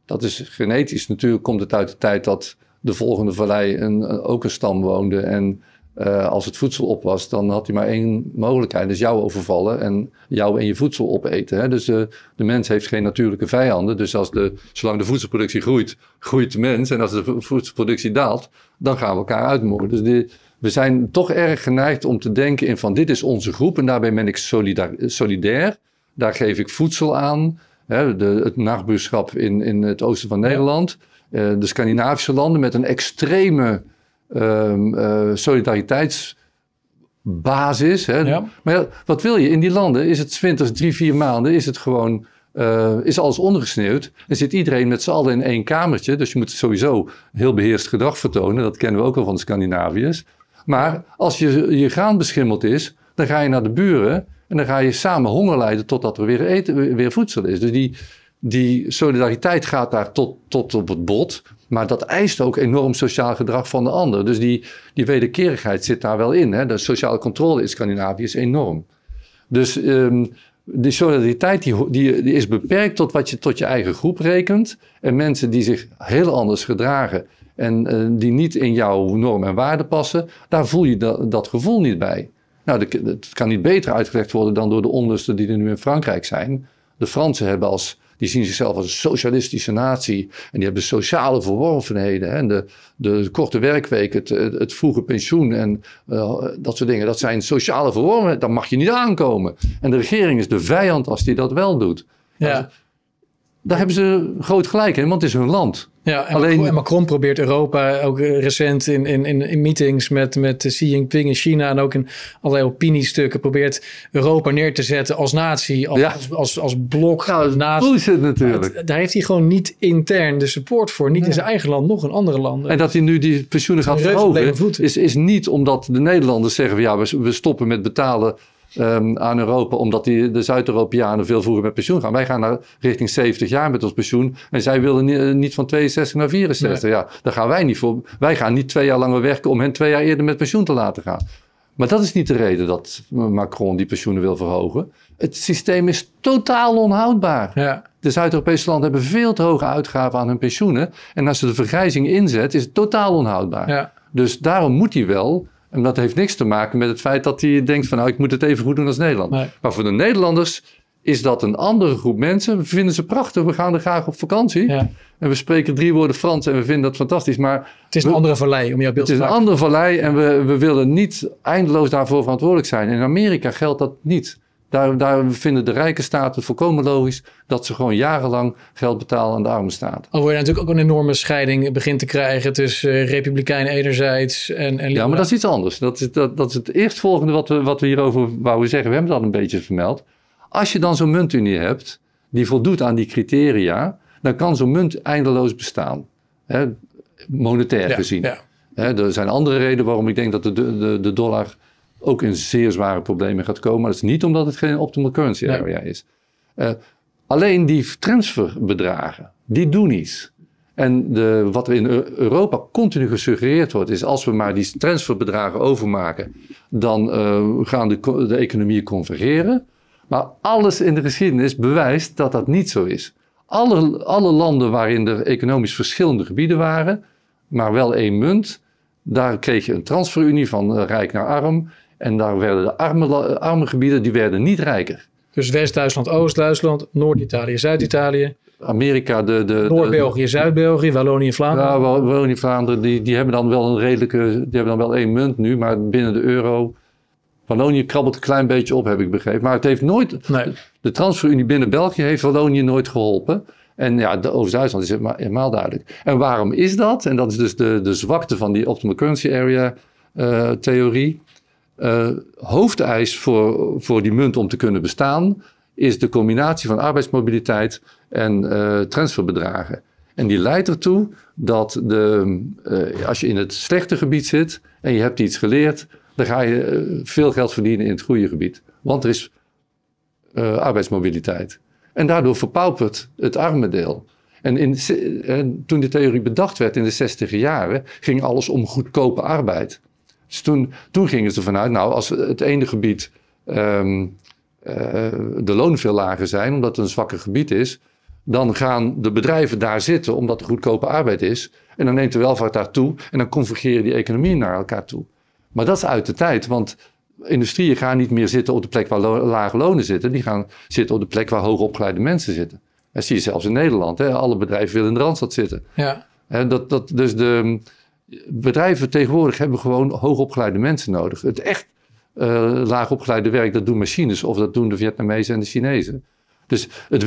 dat is genetisch natuurlijk, komt het uit de tijd dat de volgende vallei een, ook een stam woonde. En eh, als het voedsel op was, dan had hij maar één mogelijkheid. Dus jou overvallen en jou en je voedsel opeten. Hè? Dus uh, de mens heeft geen natuurlijke vijanden. Dus als de, zolang de voedselproductie groeit, groeit de mens. En als de voedselproductie daalt, dan gaan we elkaar uitmoorden. Dus die, we zijn toch erg geneigd om te denken in van dit is onze groep en daarbij ben ik solidair. Daar geef ik voedsel aan. Hè, de, het nachtbuurschap in, in het oosten van Nederland. Eh, de Scandinavische landen met een extreme ehm, eh, solidariteitsbasis. Hè. Maar wat wil je? In die landen is het 20, 3, 4 maanden is het gewoon... Eh, is alles ondergesneeuwd. En zit iedereen met z'n allen in één kamertje. Dus je moet sowieso heel beheerst gedrag vertonen. Dat kennen we ook al van de Scandinaviërs. Maar als je, je graan beschimmeld is, dan ga je naar de buren en dan ga je samen honger lijden totdat er weer, eten, weer voedsel is. Dus die, die solidariteit gaat daar tot, tot op het bot. Maar dat eist ook enorm sociaal gedrag van de ander. Dus die, die wederkerigheid zit daar wel in. Hè? De sociale controle in Scandinavië is enorm. Dus um, die solidariteit die, die, die, is beperkt tot wat je tot je eigen groep rekent. En mensen die zich heel anders gedragen en eh, die niet in jouw norm en waarde passen, daar voel je dat, dat gevoel niet bij. Nou, het kan niet beter uitgelegd worden dan door de onlusten die er nu in Frankrijk zijn. De Fransen hebben als, die zien zichzelf als een socialistische natie. En die hebben sociale verworvenheden. Hè, de, de, korte werkweek, het, het, vroege pensioen en eh, dat soort dingen. Dat zijn sociale verworvenheden. Daar mag je niet aankomen. En de regering is de vijand als die dat wel doet. Ja. Daar hebben ze groot gelijk in, want het is hun land. Ja, en Alleen... Macron, probeert Europa ook eh, recent in, in, in, meetings met, met Xi Jinping in China en ook in allerlei opiniestukken probeert Europa neer te zetten als natie, als, als, als, als, blok. Ja, nou, dat naast, natuurlijk. daar heeft hij gewoon niet intern de support voor, niet in zijn eigen land, nog in andere landen. En dat hij nu die pensioenen gaat verhogen, is, is niet omdat de Nederlanders zeggen: ja, we, we stoppen met betalen Ehm, aan Europa, omdat die, de Zuid-Europeanen veel vroeger met pensioen gaan. Wij gaan naar richting 70 jaar met ons pensioen en zij willen eh, niet van 62 naar 64. Ja, daar gaan wij niet voor. Wij gaan niet twee jaar langer werken om hen twee jaar eerder met pensioen te laten gaan. Maar dat is niet de reden dat Macron die pensioenen wil verhogen. Het systeem is totaal onhoudbaar. Ja. De Zuid-Europese landen hebben veel te hoge uitgaven aan hun pensioenen. En als ze de vergrijzing inzet, is het totaal onhoudbaar. Ja. Dus daarom moet hij wel en dat heeft niks te maken met het feit dat hij denkt van nou, ik moet het even goed doen als Nederland. Maar voor de Nederlanders is dat een andere groep mensen. We vinden ze prachtig, we gaan er graag op vakantie. Ja. En we spreken drie woorden Frans en we vinden dat fantastisch. Maar het is een andere vallei om jouw beeld te Het is een andere vallei en we, we willen niet eindeloos daarvoor verantwoordelijk zijn. In Amerika geldt dat niet. Daar, daar, vinden de rijke staten het volkomen logisch dat ze gewoon jarenlang geld betalen aan de arme staten. Oh, Alhoewel je natuurlijk ook een enorme scheiding begint te krijgen tussen uh, republikeinen enerzijds en, en Ja, maar dat is iets anders. Dat is, dat, dat is het eerstvolgende wat we, wat we hierover wouden zeggen. We hebben dat een beetje vermeld. Als je dan zo'n muntunie hebt die voldoet aan die criteria, dan kan zo'n munt eindeloos bestaan. Hè? monetair gezien. Ja. Hè? er zijn andere redenen waarom ik denk dat de, de, de dollar ook in zeer zware problemen gaat komen. Maar dat is niet omdat het geen optimal currency area is. Eh, alleen die transferbedragen, die doen iets. En de, wat er in Europa continu gesuggereerd wordt, is als we maar die transferbedragen overmaken, dan eh, gaan de, de economieën convergeren. Maar alles in de geschiedenis bewijst dat dat niet zo is. Alle, alle landen waarin er economisch verschillende gebieden waren, maar wel één munt, daar kreeg je een transferunie van eh, rijk naar arm. En daar werden de arme, arme gebieden die werden niet rijker. Dus West-Duitsland, Oost-Duitsland, Noord-Italië, Zuid-Italië. Amerika, de... de Noord-België, Zuid-België, Wallonië, Vlaanderen. Ja, Wallonië, Vlaanderen, die, die hebben dan wel een redelijke... Die hebben dan wel één munt nu, maar binnen de euro... Wallonië krabbelt een klein beetje op, heb ik begrepen. Maar het heeft nooit... Nee. De transferunie binnen België heeft Wallonië nooit geholpen. En ja, Oost-Duitsland is helemaal duidelijk. En waarom is dat? En dat is dus de, de zwakte van die optimal currency area eh, theorie uh, hoofdeis voor, voor die munt om te kunnen bestaan is de combinatie van arbeidsmobiliteit en eh, transferbedragen. En die leidt ertoe dat de, eh, als je in het slechte gebied zit en je hebt iets geleerd, dan ga je veel geld verdienen in het goede gebied. Want er is arbeidsmobiliteit. En daardoor verpaupert het arme deel. En, in, en toen de theorie bedacht werd in de 60 jaren, ging alles om goedkope arbeid. Dus toen, toen gingen ze vanuit, nou, als het ene gebied ehm, eh, de loon veel lager zijn, omdat het een zwakker gebied is, dan gaan de bedrijven daar zitten omdat er goedkope arbeid is. En dan neemt de welvaart daar toe en dan convergeren die economieën naar elkaar toe. Maar dat is uit de tijd, want industrieën gaan niet meer zitten op de plek waar lage lonen zitten. Die gaan zitten op de plek waar hoogopgeleide mensen zitten. Dat zie je zelfs in Nederland. Hè? Alle bedrijven willen in de Randstad zitten. Ja. Dat, dat, dus de, bedrijven tegenwoordig hebben gewoon hoogopgeleide mensen nodig. Het echt eh, laagopgeleide werk, dat doen machines of dat doen de Vietnamezen en de Chinezen. Dus het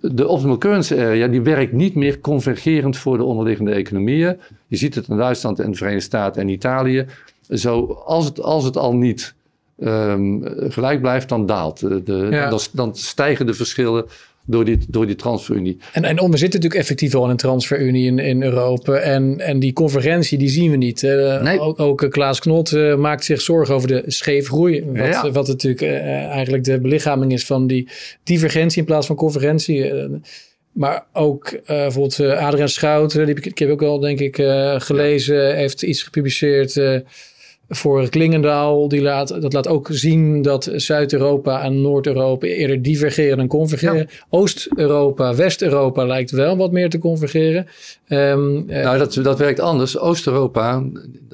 de optimal currency area die werkt niet meer convergerend voor de onderliggende economieën. Je ziet het in Duitsland en de Verenigde Staten en Italië. Zo, als, het, als het al niet ehm, gelijk blijft, dan daalt. De, dan stijgen de verschillen door die, door die transferunie. En, en er zitten natuurlijk effectief al een transferunie in, in Europa. En, en die convergentie, die zien we niet. ook, ook, eh, Klaas Knot eh, maakt zich zorgen over de scheefgroei. Wat, wat natuurlijk eh, eigenlijk de belichaming is van die divergentie in plaats van convergentie. maar ook bijvoorbeeld Adriaan Schout, die ik, ik, heb ook al denk ik gelezen, heeft iets gepubliceerd voor Klingendaal, die laat, dat laat ook zien dat Zuid-Europa en Noord-Europa eerder divergeren dan convergeren. Oost-Europa, West-Europa lijkt wel wat meer te convergeren. Ehm, eh, nou, dat, dat werkt anders. Oost-Europa,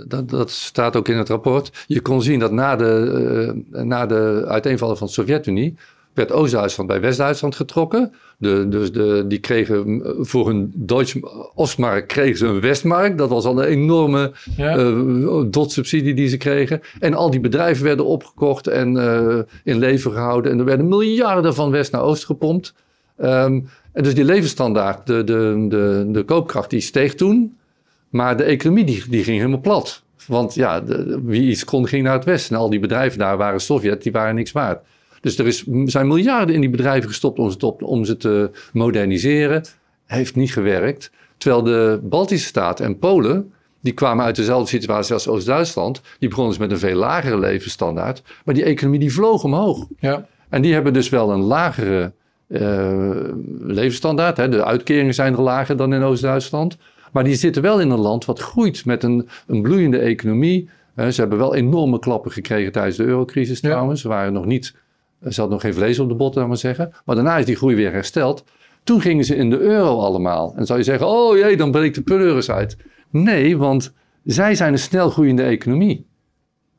dat, dat, staat ook in het rapport. Je kon zien dat na de, eh, na de uiteenvallen van de Sovjet-Unie werd Oost-Duitsland bij West-Duitsland getrokken. De, dus de, die kregen voor hun Duits Ostmark kregen ze een Westmark. Dat was al een enorme ja. uh, dotsubsidie die ze kregen. En al die bedrijven werden opgekocht en eh, in leven gehouden. En er werden miljarden van West naar Oost gepompt. Ehm, en dus die levensstandaard, de, de, de, de koopkracht, die steeg toen. Maar de economie die, die ging helemaal plat. Want ja, de, wie iets kon, ging naar het Westen. En al die bedrijven daar waren Sovjet, die waren niks waard. Dus er is, zijn miljarden in die bedrijven gestopt om ze, te, om ze te moderniseren. Heeft niet gewerkt. Terwijl de Baltische Staten en Polen, die kwamen uit dezelfde situatie als Oost-Duitsland. Die begonnen dus met een veel lagere levensstandaard. Maar die economie die vloog omhoog. Ja. En die hebben dus wel een lagere eh, levensstandaard. Hè. De uitkeringen zijn er lager dan in Oost-Duitsland. Maar die zitten wel in een land wat groeit met een, een bloeiende economie. ze hebben wel enorme klappen gekregen tijdens de eurocrisis trouwens. Ze waren nog niet ze had nog geen vlees op de botten, maar zeggen. Maar daarna is die groei weer hersteld. Toen gingen ze in de euro allemaal. En zou je zeggen, oh jee, dan breekt de pleuris uit. Nee, want zij zijn een snel groeiende economie.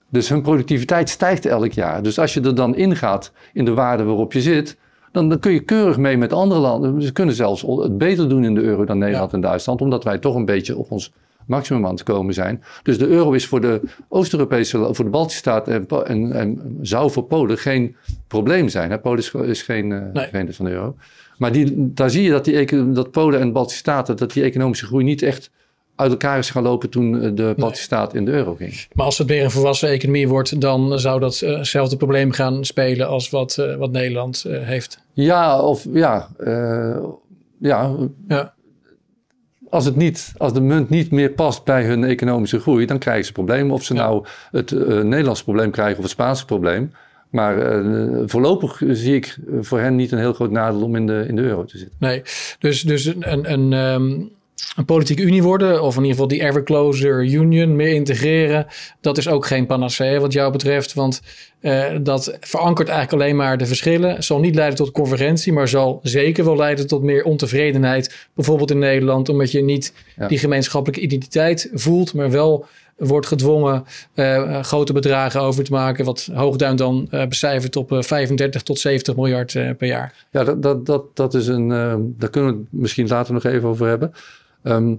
Dus hun productiviteit stijgt elk jaar. Dus als je er dan ingaat in de waarde waarop je zit, dan, dan, kun je keurig mee met andere landen. Ze kunnen zelfs het beter doen in de euro dan Nederland en Duitsland, omdat wij toch een beetje op ons maximum aan te komen zijn. Dus de euro is voor de Oost-Europese, voor de Baltische Staten en, en, en, zou voor Polen geen probleem zijn. Hè? Polen is, geen eh, nee. van de euro. Maar die, daar zie je dat, die, dat Polen en de Baltische Staten, dat die economische groei niet echt uit elkaar is gaan lopen toen eh, de Baltische staat in de euro ging. Maar als het weer een volwassen economie wordt, dan zou dat eh, hetzelfde probleem gaan spelen als wat, wat Nederland heeft. Ja, of ja, ja. ja als, het niet, als de munt niet meer past bij hun economische groei, dan krijgen ze problemen. Of ze nou het uh, Nederlandse probleem krijgen of het Spaanse probleem. Maar eh, voorlopig zie ik voor hen niet een heel groot nadeel om in de, in de euro te zitten. Nee, dus, dus een, een, een ehm, een politieke unie worden, of in ieder geval die ever closer union, meer integreren, dat is ook geen panacee wat jou betreft, want eh, dat verankert eigenlijk alleen maar de verschillen, zal niet leiden tot convergentie, maar zal zeker wel leiden tot meer ontevredenheid, bijvoorbeeld in Nederland, omdat je niet die gemeenschappelijke identiteit voelt, maar wel wordt gedwongen eh, grote bedragen over te maken, wat Hoogduin dan uh, becijfert op 35 tot 70 miljard per jaar. Ja, dat, dat, dat, dat is een, daar kunnen we het misschien later nog even over hebben. Ehm,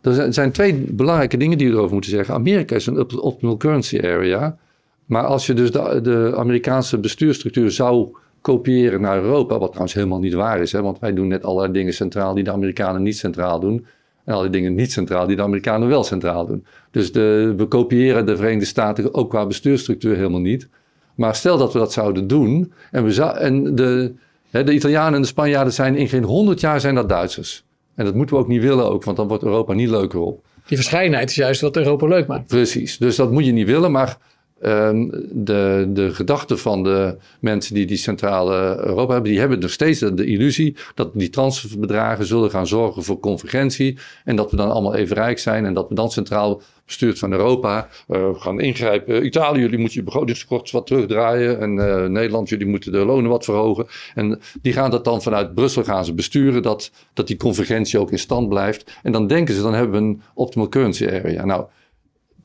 er zijn twee belangrijke dingen die we erover moeten zeggen. Amerika is een optimal currency area. Maar als je dus de, Amerikaanse bestuursstructuur zou kopiëren naar Europa, wat trouwens helemaal niet waar is, hè, want wij doen net allerlei dingen centraal die de Amerikanen niet centraal doen. En alle dingen niet centraal die de Amerikanen wel centraal doen. Dus de, we kopiëren de Verenigde Staten ook qua bestuursstructuur helemaal niet. Maar stel dat we dat zouden doen en, we zou, en de, hè, de Italianen en de Spanjaarden zijn in geen honderd jaar zijn dat Duitsers. En dat moeten we ook niet willen ook, want dan wordt Europa niet leuker op. Die verscheidenheid is juist wat Europa leuk maakt. Precies, dus dat moet je niet willen, maar Ehm, de, de gedachten van de mensen die die centrale Europa hebben, die hebben nog steeds de, illusie dat die transferbedragen zullen gaan zorgen voor convergentie en dat we dan allemaal even rijk zijn en dat we dan centraal bestuurd van Europa eh, gaan ingrijpen. Italië, jullie moeten je begrotingskort wat terugdraaien en eh, Nederland, jullie moeten de lonen wat verhogen. En die gaan dat dan vanuit Brussel gaan ze besturen, dat, dat die convergentie ook in stand blijft. En dan denken ze, dan hebben we een optimal currency area. Nou,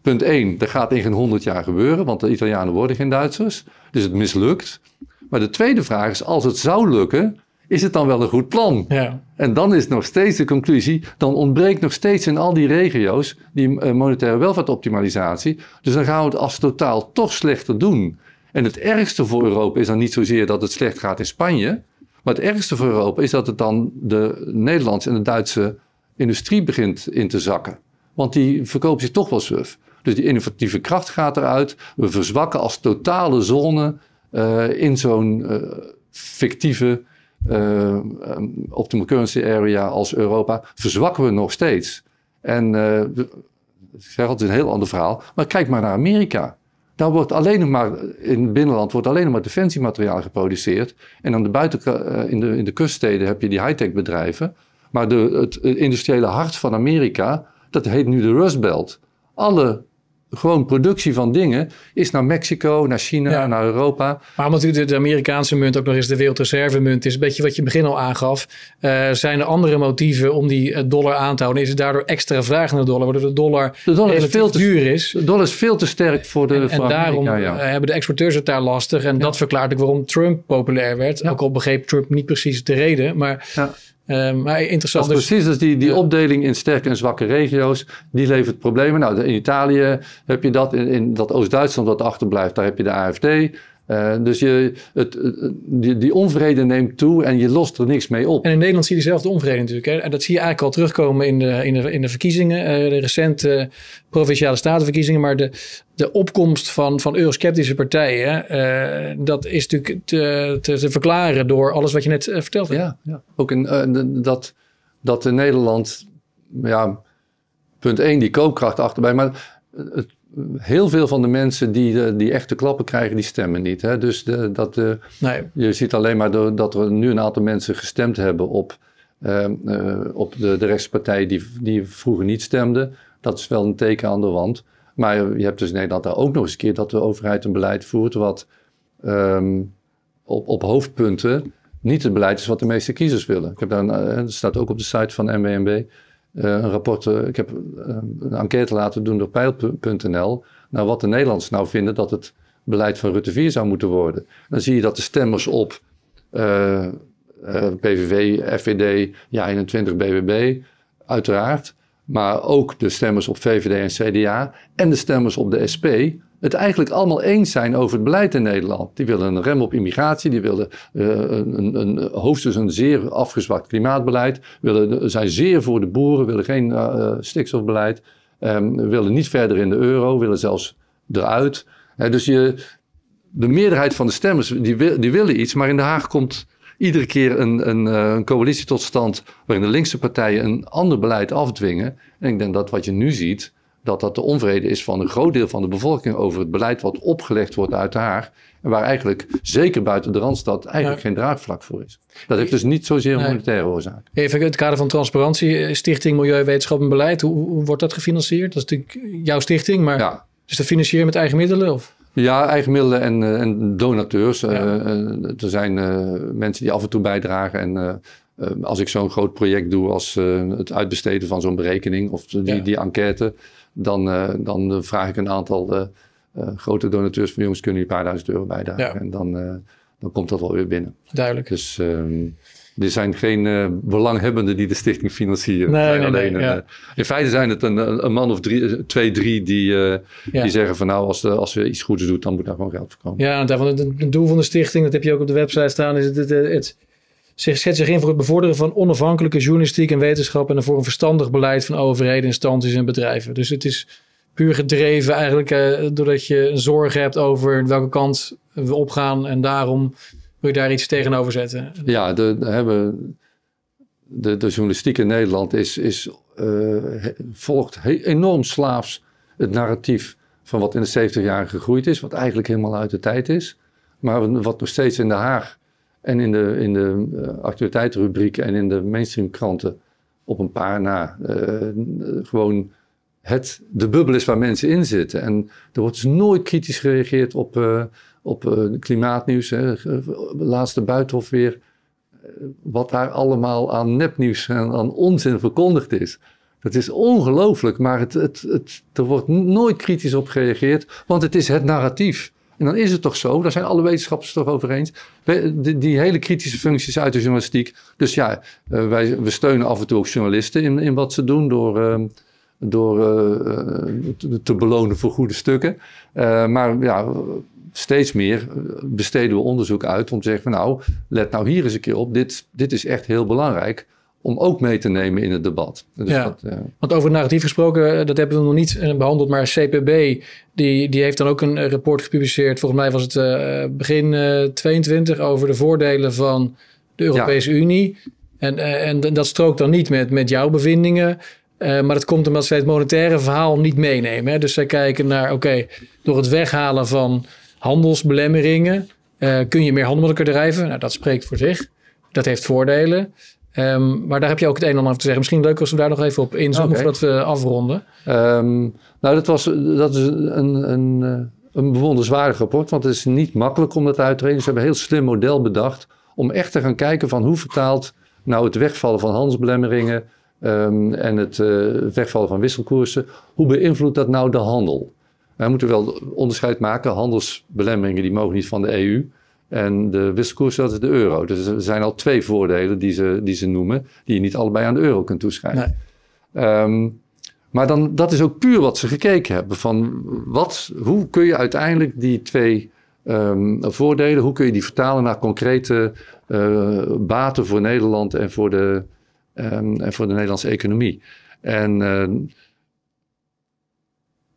Punt 1, dat gaat in geen 100 jaar gebeuren, want de Italianen worden geen Duitsers. Dus het mislukt. Maar de tweede vraag is, als het zou lukken, is het dan wel een goed plan? Ja. En dan is nog steeds de conclusie, dan ontbreekt nog steeds in al die regio's die eh, monetaire welvaartoptimalisatie. Dus dan gaan we het als totaal toch slechter doen. En het ergste voor Europa is dan niet zozeer dat het slecht gaat in Spanje. Maar het ergste voor Europa is dat het dan de Nederlandse en de Duitse industrie begint in te zakken. Want die verkopen zich toch wel suf. Dus die innovatieve kracht gaat eruit. We verzwakken als totale zone eh, in zo'n eh, fictieve um, eh, ehm, optimal currency area als Europa, verzwakken we nog steeds. En ik zeg altijd een heel ander verhaal, maar kijk maar naar Amerika. Daar wordt alleen nog maar, in het binnenland wordt alleen nog maar defensiemateriaal geproduceerd. En aan de buiten, in, de, in de kuststeden heb je die high-tech bedrijven. Maar de, het industriële hart van Amerika, dat heet nu de Rust Belt. Alle gewoon productie van dingen is naar Mexico, naar China, naar Europa. Maar omdat de, de Amerikaanse munt ook nog eens de munt is, een beetje wat je in het begin al aangaf, eh, zijn er andere motieven om die eh, dollar aan te houden? Is het daardoor extra vraag naar de dollar, waardoor de dollar, de dollar is veel te duur is? De dollar is veel te sterk voor de En, en daarom eh, hebben de exporteurs het daar lastig. En dat verklaart ook waarom Trump populair werd. Ook al begreep Trump niet precies de reden, maar... Ehm, maar interessant. Dus precies, die, die opdeling in sterke en zwakke regio's, die levert problemen. Nou, in Italië heb je dat, in, in dat Oost-Duitsland dat achterblijft, daar heb je de AFD. Eh, dus je, het, die, die, onvrede neemt toe en je lost er niks mee op. En in Nederland zie je dezelfde onvrede natuurlijk. Hè? En dat zie je eigenlijk al terugkomen in de, in de, in de verkiezingen, eh, de recente provinciale statenverkiezingen. Maar de, de opkomst van, van eurosceptische partijen, eh, dat is natuurlijk te, te, verklaren door alles wat je net verteld hebt. Ja, ja. ook in, dat, dat in Nederland, ja, punt 1, die koopkracht achterbij. Maar het heel veel van de mensen die, eh, die echte klappen krijgen, die stemmen niet. Hè? Dus de, dat, eh, je ziet alleen maar dat er nu een aantal mensen gestemd hebben op, ehm, eh, op de, de rechtspartij die, die vroeger niet stemden. Dat is wel een teken aan de wand. Maar je hebt dus in Nederland daar ook nog eens een keer dat de overheid een beleid voert wat ehm, op, op hoofdpunten niet het beleid is wat de meeste kiezers willen. Ik heb daar dat staat ook op de site van MWMB. Eh, een rapport, eh, ik heb eh, een enquête laten doen door Peil.nl, naar wat de Nederlanders nou vinden dat het beleid van Rutte 4 zou moeten worden. Dan zie je dat de stemmers op uh, PVV, FVD, Ja21, BBB, uiteraard, maar ook de stemmers op VVD en CDA en de stemmers op de SP het eigenlijk allemaal eens zijn over het beleid in Nederland. Die willen een rem op immigratie, die willen uh, een, een, hoogstens een zeer afgezwakt klimaatbeleid, willen, eh, zijn zeer voor de boeren, willen geen eh, stikstofbeleid, um, willen niet verder in de euro, willen zelfs eruit. dus je, de meerderheid van de stemmers die, die willen iets, maar in Den Haag komt iedere keer een, een, een, coalitie tot stand waarin de linkse partijen een ander beleid afdwingen. En ik denk dat wat je nu ziet, dat dat de onvrede is van een groot deel van de bevolking over het beleid wat opgelegd wordt uit haar. En waar eigenlijk, zeker buiten de Randstad, eigenlijk geen draagvlak voor is. Dat heeft dus niet zozeer een monetaire oorzaak. Even in het kader van transparantie, eh, Stichting Milieu, Wetenschap en Beleid, hoe, wordt dat gefinancierd? Dat is natuurlijk jouw stichting, maar is dat financieren met eigen middelen? Of? Ja, eigen middelen en, eh, en donateurs. Eh, er zijn mensen die af en toe bijdragen en... als ik zo'n groot project doe als het uitbesteden van zo'n berekening of die, die enquête, dan, eh, dan eh, vraag ik een aantal eh, grote donateurs van jongens, kunnen jullie een paar duizend euro bijdragen? En dan, dan komt dat wel weer binnen. Duidelijk. Dus ehm, er zijn geen belanghebbenden die de stichting financieren. Nee, nee, alleen, nee, in feite zijn het een, een, man of drie, twee, drie die, die zeggen van nou, als, als we iets goeds doen, dan moet daar gewoon geld voor komen. Ja, het, doel van de stichting, dat heb je ook op de website staan, is het, het zich zet zich in voor het bevorderen van onafhankelijke journalistiek en wetenschap en voor een verstandig beleid van overheden, instanties en bedrijven. Dus het is puur gedreven eigenlijk eh, doordat je zorgen hebt over welke kant we opgaan en daarom wil je daar iets tegenover zetten. Ja, de, hebben, de, de journalistiek in Nederland is, is, eh, volgt enorm slaafs het narratief van wat in de 70 jaar gegroeid is, wat eigenlijk helemaal uit de tijd is, maar wat nog steeds in Den Haag en in de, in de eh, actualiteitenrubriek en in de mainstreamkranten op een paar na. Eh, gewoon het, de bubbel is waar mensen in zitten. En er wordt dus nooit kritisch gereageerd op, eh, op klimaatnieuws. Hè. Laatste buitenhof weer. wat daar allemaal aan nepnieuws en aan onzin verkondigd is. Dat is ongelooflijk, maar het, het, het, er wordt nooit kritisch op gereageerd, want het is het narratief. En dan is het toch zo, daar zijn alle wetenschappers toch over eens, die, die hele kritische functies uit de journalistiek. Dus ja, eh, wij, we steunen af en toe ook journalisten in, in wat ze doen door, ehm, door eh, eh, te, te belonen voor goede stukken. maar ja, steeds meer besteden we onderzoek uit om te zeggen nou, let nou hier eens een keer op, dit, dit is echt heel belangrijk om ook mee te nemen in het debat. Dus ja. Dat, eh, Want over narratief gesproken, eh, dat hebben we nog niet eh, behandeld, maar CPB die, die heeft dan ook een rapport gepubliceerd, volgens mij was het begin 22, over de voordelen van de Europese Unie. En, en, en, dat strookt dan niet met, met jouw bevindingen. maar dat komt omdat zij het monetaire verhaal niet meenemen. Hè? Dus zij kijken naar, oké, door het weghalen van handelsbelemmeringen kun je meer handel met drijven. Nou, dat spreekt voor zich. Dat heeft voordelen. Ehm, maar daar heb je ook het een en ander te zeggen. Misschien leuk als we daar nog even op inzoomen okay. voordat we afronden. Ehm, nou, dat, was, dat is een, een, eh, een bewonderenswaardig rapport, want het is niet makkelijk om dat uit te rekenen. Ze hebben een heel slim model bedacht om echt te gaan kijken van hoe vertaalt nou het wegvallen van handelsbelemmeringen ehm, en het eh, wegvallen van wisselkoersen, hoe beïnvloedt dat nou de handel? We moeten wel onderscheid maken. Handelsbelemmeringen die mogen niet van de EU. En de wisselkoers, dat is de euro. Dus er zijn al twee voordelen die ze, die ze noemen, die je niet allebei aan de euro kunt toeschrijven. Nee. Ehm, maar dan, dat is ook puur wat ze gekeken hebben. Van wat, hoe kun je uiteindelijk die twee ehm, voordelen, hoe kun je die vertalen naar concrete eh, baten voor Nederland en voor de, ehm, en voor de Nederlandse economie? En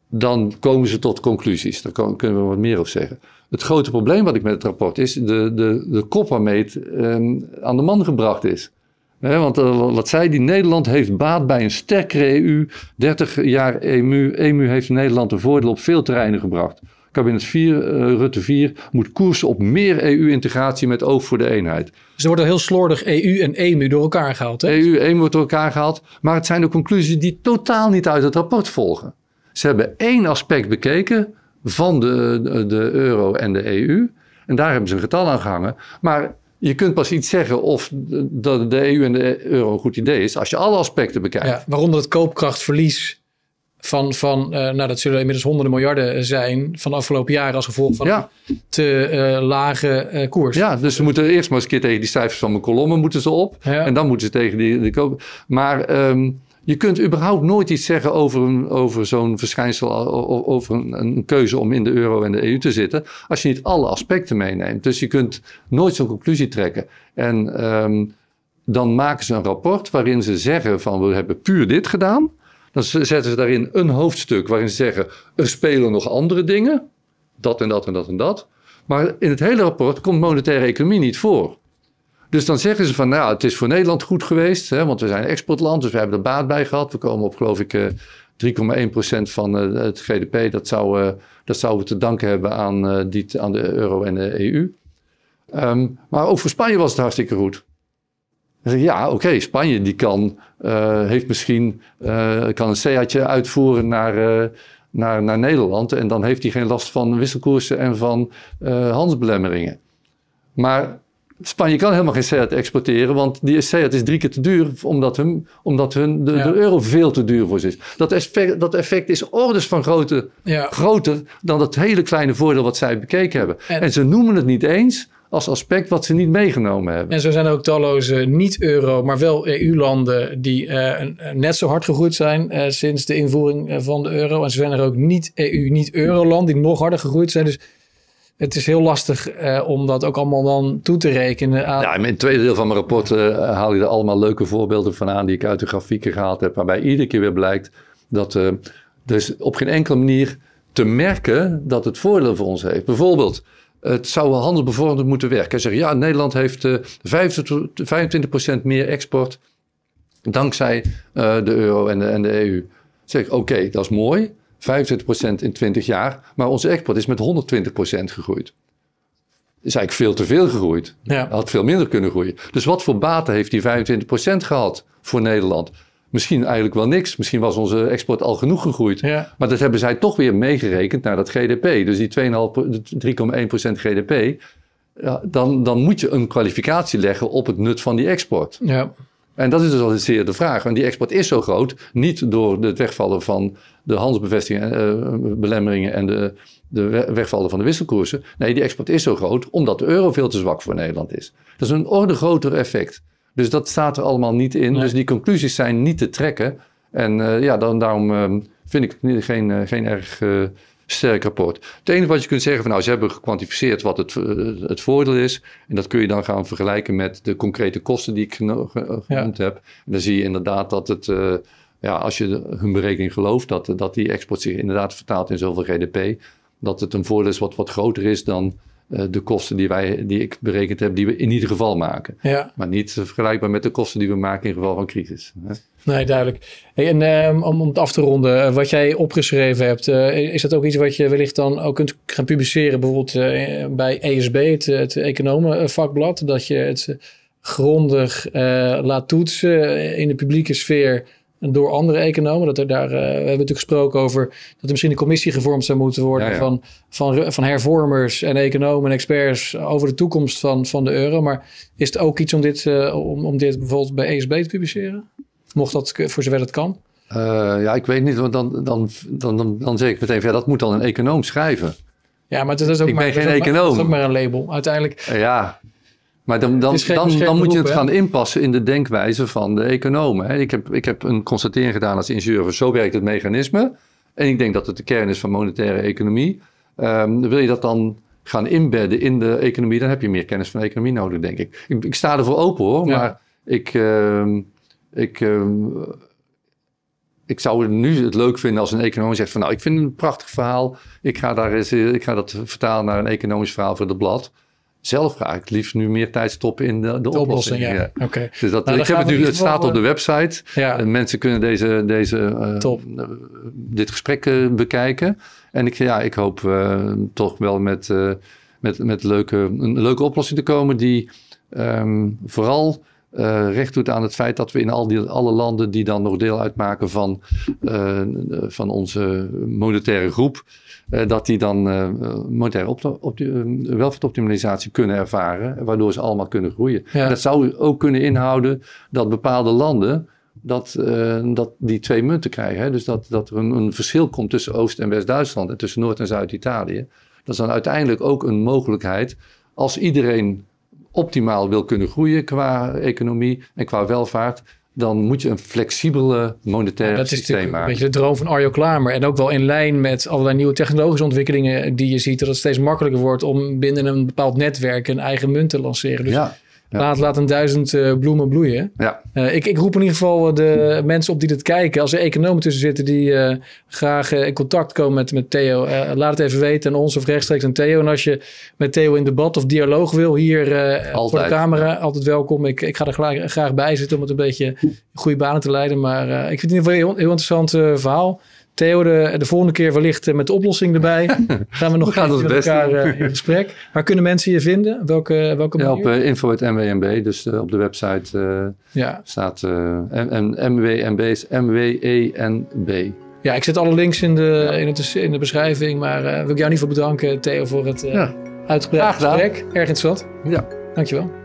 dan komen ze tot conclusies. Daar kunnen we wat meer over zeggen. Het grote probleem wat ik met het rapport is de, de, de kop waarmee het ehm, aan de man gebracht is. want eh, wat zei die, Nederland heeft baat bij een sterkere EU. 30 jaar EMU, e heeft Nederland een voordeel op veel terreinen gebracht. Kabinet 4, eh, Rutte 4, moet koersen op meer EU-integratie met oog voor de eenheid. Ze worden heel slordig EU en EMU door elkaar gehaald. Hè? EU, EMU e wordt door elkaar gehaald, maar het zijn de conclusies die totaal niet uit het rapport volgen. Ze hebben één aspect bekeken, van de, de, euro en de EU. En daar hebben ze een getal aan gehangen. Maar je kunt pas iets zeggen of de, de EU en de euro een goed idee is als je alle aspecten bekijkt. Ja, waaronder het koopkrachtverlies van, van eh, nou dat zullen inmiddels honderden miljarden zijn van de afgelopen jaren als gevolg van te eh, lage uh, koers. Ja, dus ze moeten eerst maar eens een keer tegen die cijfers van mijn kolommen moeten ze op. En dan moeten ze tegen die, die Maar ehm, je kunt überhaupt nooit iets zeggen over, over zo'n verschijnsel, over een, een, keuze om in de euro en de EU te zitten, als je niet alle aspecten meeneemt. Dus je kunt nooit zo'n conclusie trekken. En um, dan maken ze een rapport waarin ze zeggen van we hebben puur dit gedaan. Dan zetten ze daarin een hoofdstuk waarin ze zeggen er spelen nog andere dingen, dat en dat en dat en dat. Maar in het hele rapport komt monetaire economie niet voor. Dus dan zeggen ze van, nou, het is voor Nederland goed geweest, hè, want we zijn een exportland, dus we hebben er baat bij gehad. We komen op, geloof ik, 3,1% eh, van eh, het GDP. Eh, dat zouden dat zou we te danken hebben aan, die, aan de euro en de EU. Ehm, maar ook voor Spanje was het hartstikke goed. Ja, oké, Spanje die kan, heeft misschien, kan een CA'tje uitvoeren naar, naar, naar Nederland. En dan heeft hij geen last van wisselkoersen en van handelsbelemmeringen. Maar Spanje kan helemaal geen Seat exporteren, want die Seat is drie keer te duur, omdat hun, omdat hun de, euro veel te duur voor ze is. Dat effect, dat effect is orders van grote, groter dan dat hele kleine voordeel wat zij bekeken hebben. En, ze noemen het niet eens als aspect wat ze niet meegenomen hebben. En zo zijn er ook talloze niet-euro, maar wel EU-landen die eh, eh, net zo hard gegroeid zijn eh, sinds de invoering van de euro. En ze zijn er ook niet-EU, niet-euro-landen die nog harder gegroeid zijn. Dus het is heel lastig eh, om dat ook allemaal dan toe te rekenen. Aan... Ah, ja, in het tweede deel van mijn rapport eh, haal je er allemaal leuke voorbeelden van aan die ik uit de grafieken gehaald heb. Waarbij iedere keer weer blijkt dat uh, dus op geen enkele manier te merken dat het voordeel voor ons heeft. Bijvoorbeeld, het zou handelsbevorderend moeten werken. En zeggen, ja, Nederland heeft 25% meer export dankzij de euro en de, en de EU. zeg ik, oké, dat is mooi. 25% in 20 jaar, maar onze export is met 120% gegroeid. Is eigenlijk veel te veel gegroeid. Ja. Had veel minder kunnen groeien. Dus wat voor baten heeft die 25% gehad voor Nederland? Misschien eigenlijk wel niks. Misschien was onze export al genoeg gegroeid. Maar dat hebben zij toch weer meegerekend naar dat GDP. Dus die 3,1% GDP. Dan, dan moet je een kwalificatie leggen op het nut van die export. Ja. En dat is dus al zeer de vraag. Want die export is zo groot, niet door het wegvallen van de handelsbevestigingen, eh, en de, de wegvallen van de wisselkoersen. Nee, die export is zo groot omdat de euro veel te zwak voor Nederland is. Dat is een orde groter effect. Dus dat staat er allemaal niet in. Dus die conclusies zijn niet te trekken. En eh, ja, dan, daarom ehm, vind ik het geen, eh, geen erg uh, sterk rapport. Het enige wat je kunt zeggen van nou, ze hebben gekwantificeerd wat het, het voordeel is. En dat kun je dan gaan vergelijken met de concrete kosten die ik genoemd heb. En dan zie je inderdaad dat het ja, als je hun berekening gelooft dat, dat die export zich inderdaad vertaalt in zoveel GDP, dat het een voordeel is wat, wat groter is dan eh, de kosten die, wij, die ik berekend heb, die we in ieder geval maken. Ja. Maar niet vergelijkbaar met de kosten die we maken in geval van crisis. Hè? Nee, duidelijk. en um, om het af te ronden, eh, wat jij opgeschreven hebt, eh, is dat ook iets wat je wellicht dan ook kunt gaan publiceren, bijvoorbeeld bij ESB, het, het economenvakblad, dat je het grondig laat toetsen in de publieke sfeer door andere economen. Dat er daar, uh, we hebben natuurlijk gesproken over dat er misschien een commissie gevormd zou moeten worden Van, van, van hervormers en economen en experts over de toekomst van, van de euro. Maar is het ook iets om dit, eh, om, om dit bijvoorbeeld bij ESB te publiceren? Mocht dat voor zover dat kan? Eh, ja, ik weet niet, want dan, dan, dan, dan, dan zeg ik meteen, ja, dat moet dan een econoom schrijven. Ja, maar het is ook, ik ben geen econoom. Maar, is ook maar een label. Uiteindelijk. Ja, maar dan, dan, dan, moet je het gaan inpassen in de denkwijze van de economen. Hè. Ik, heb, ik heb een constatering gedaan als ingenieur zo werkt het mechanisme. En ik denk dat het de kern is van monetaire economie. Ehm, wil je dat dan gaan inbedden in de economie, dan heb je meer kennis van de economie nodig, denk ik. Ik, ik sta ervoor open hoor, maar ik, ehm, ik, ehm, ik zou het nu het leuk vinden als een econoom zegt van nou, ik vind het een prachtig verhaal. Ik ga, daar eens, eh, ik ga dat vertalen naar een economisch verhaal voor de blad zelf ga ik liefst nu meer tijd stoppen in de, de, oplossing. ja. Dus dat, nou, ik heb het nu, het staat op de website. Eh, ja. En eh, mensen kunnen deze, deze, eh, dit gesprek bekijken. En ik, ja, ik hoop toch wel met, met, met leuke, een leuke oplossing te komen die ehm, vooral recht doet aan het feit dat we in al die, alle landen die dan nog deel uitmaken van, van onze monetaire groep, eh, dat die dan eh, monetaire eh, welvaartoptimalisatie kunnen ervaren, waardoor ze allemaal kunnen groeien. Dat zou ook kunnen inhouden dat bepaalde landen dat, dat die twee munten krijgen. Hè? Dus dat, dat er een, een verschil komt tussen Oost- en West-Duitsland en tussen Noord- en Zuid-Italië. Dat is dan uiteindelijk ook een mogelijkheid als iedereen optimaal wil kunnen groeien qua economie en qua welvaart dan moet je een flexibele monetaire systeem maken. Dat is een beetje de droom van Arjo Klamer. En ook wel in lijn met allerlei nieuwe technologische ontwikkelingen die je ziet. Dat het steeds makkelijker wordt om binnen een bepaald netwerk een eigen munt te lanceren. Dus ja, Laat, laat een duizend eh, bloemen bloeien. Ja. Eh, ik, ik roep in ieder geval de mensen op die dit kijken. Als er economen tussen zitten die eh, graag in contact komen met, met Theo, laat het even weten aan ons of rechtstreeks aan Theo. En als je met Theo in debat of dialoog wil hier voor de camera, altijd welkom. Ik, ik ga er graag, graag bij zitten om het een beetje goede banen te leiden. Maar ik vind het in ieder geval een heel, heel interessant verhaal. Theo de, de, volgende keer wellicht eh, met de oplossing erbij. Gaan we nog we met elkaar eh, in gesprek. Waar kunnen mensen je vinden? Welke, welke manier? Ja, op uh, Dus op de website staat en MWMB is M-W-E-N-B. Ja, ik zet alle links in de, in het, in de beschrijving. Maar wil ik jou niet voor bedanken, Theo, voor het ja. uitgebreide gesprek. Erg interessant. Ja. Dankjewel.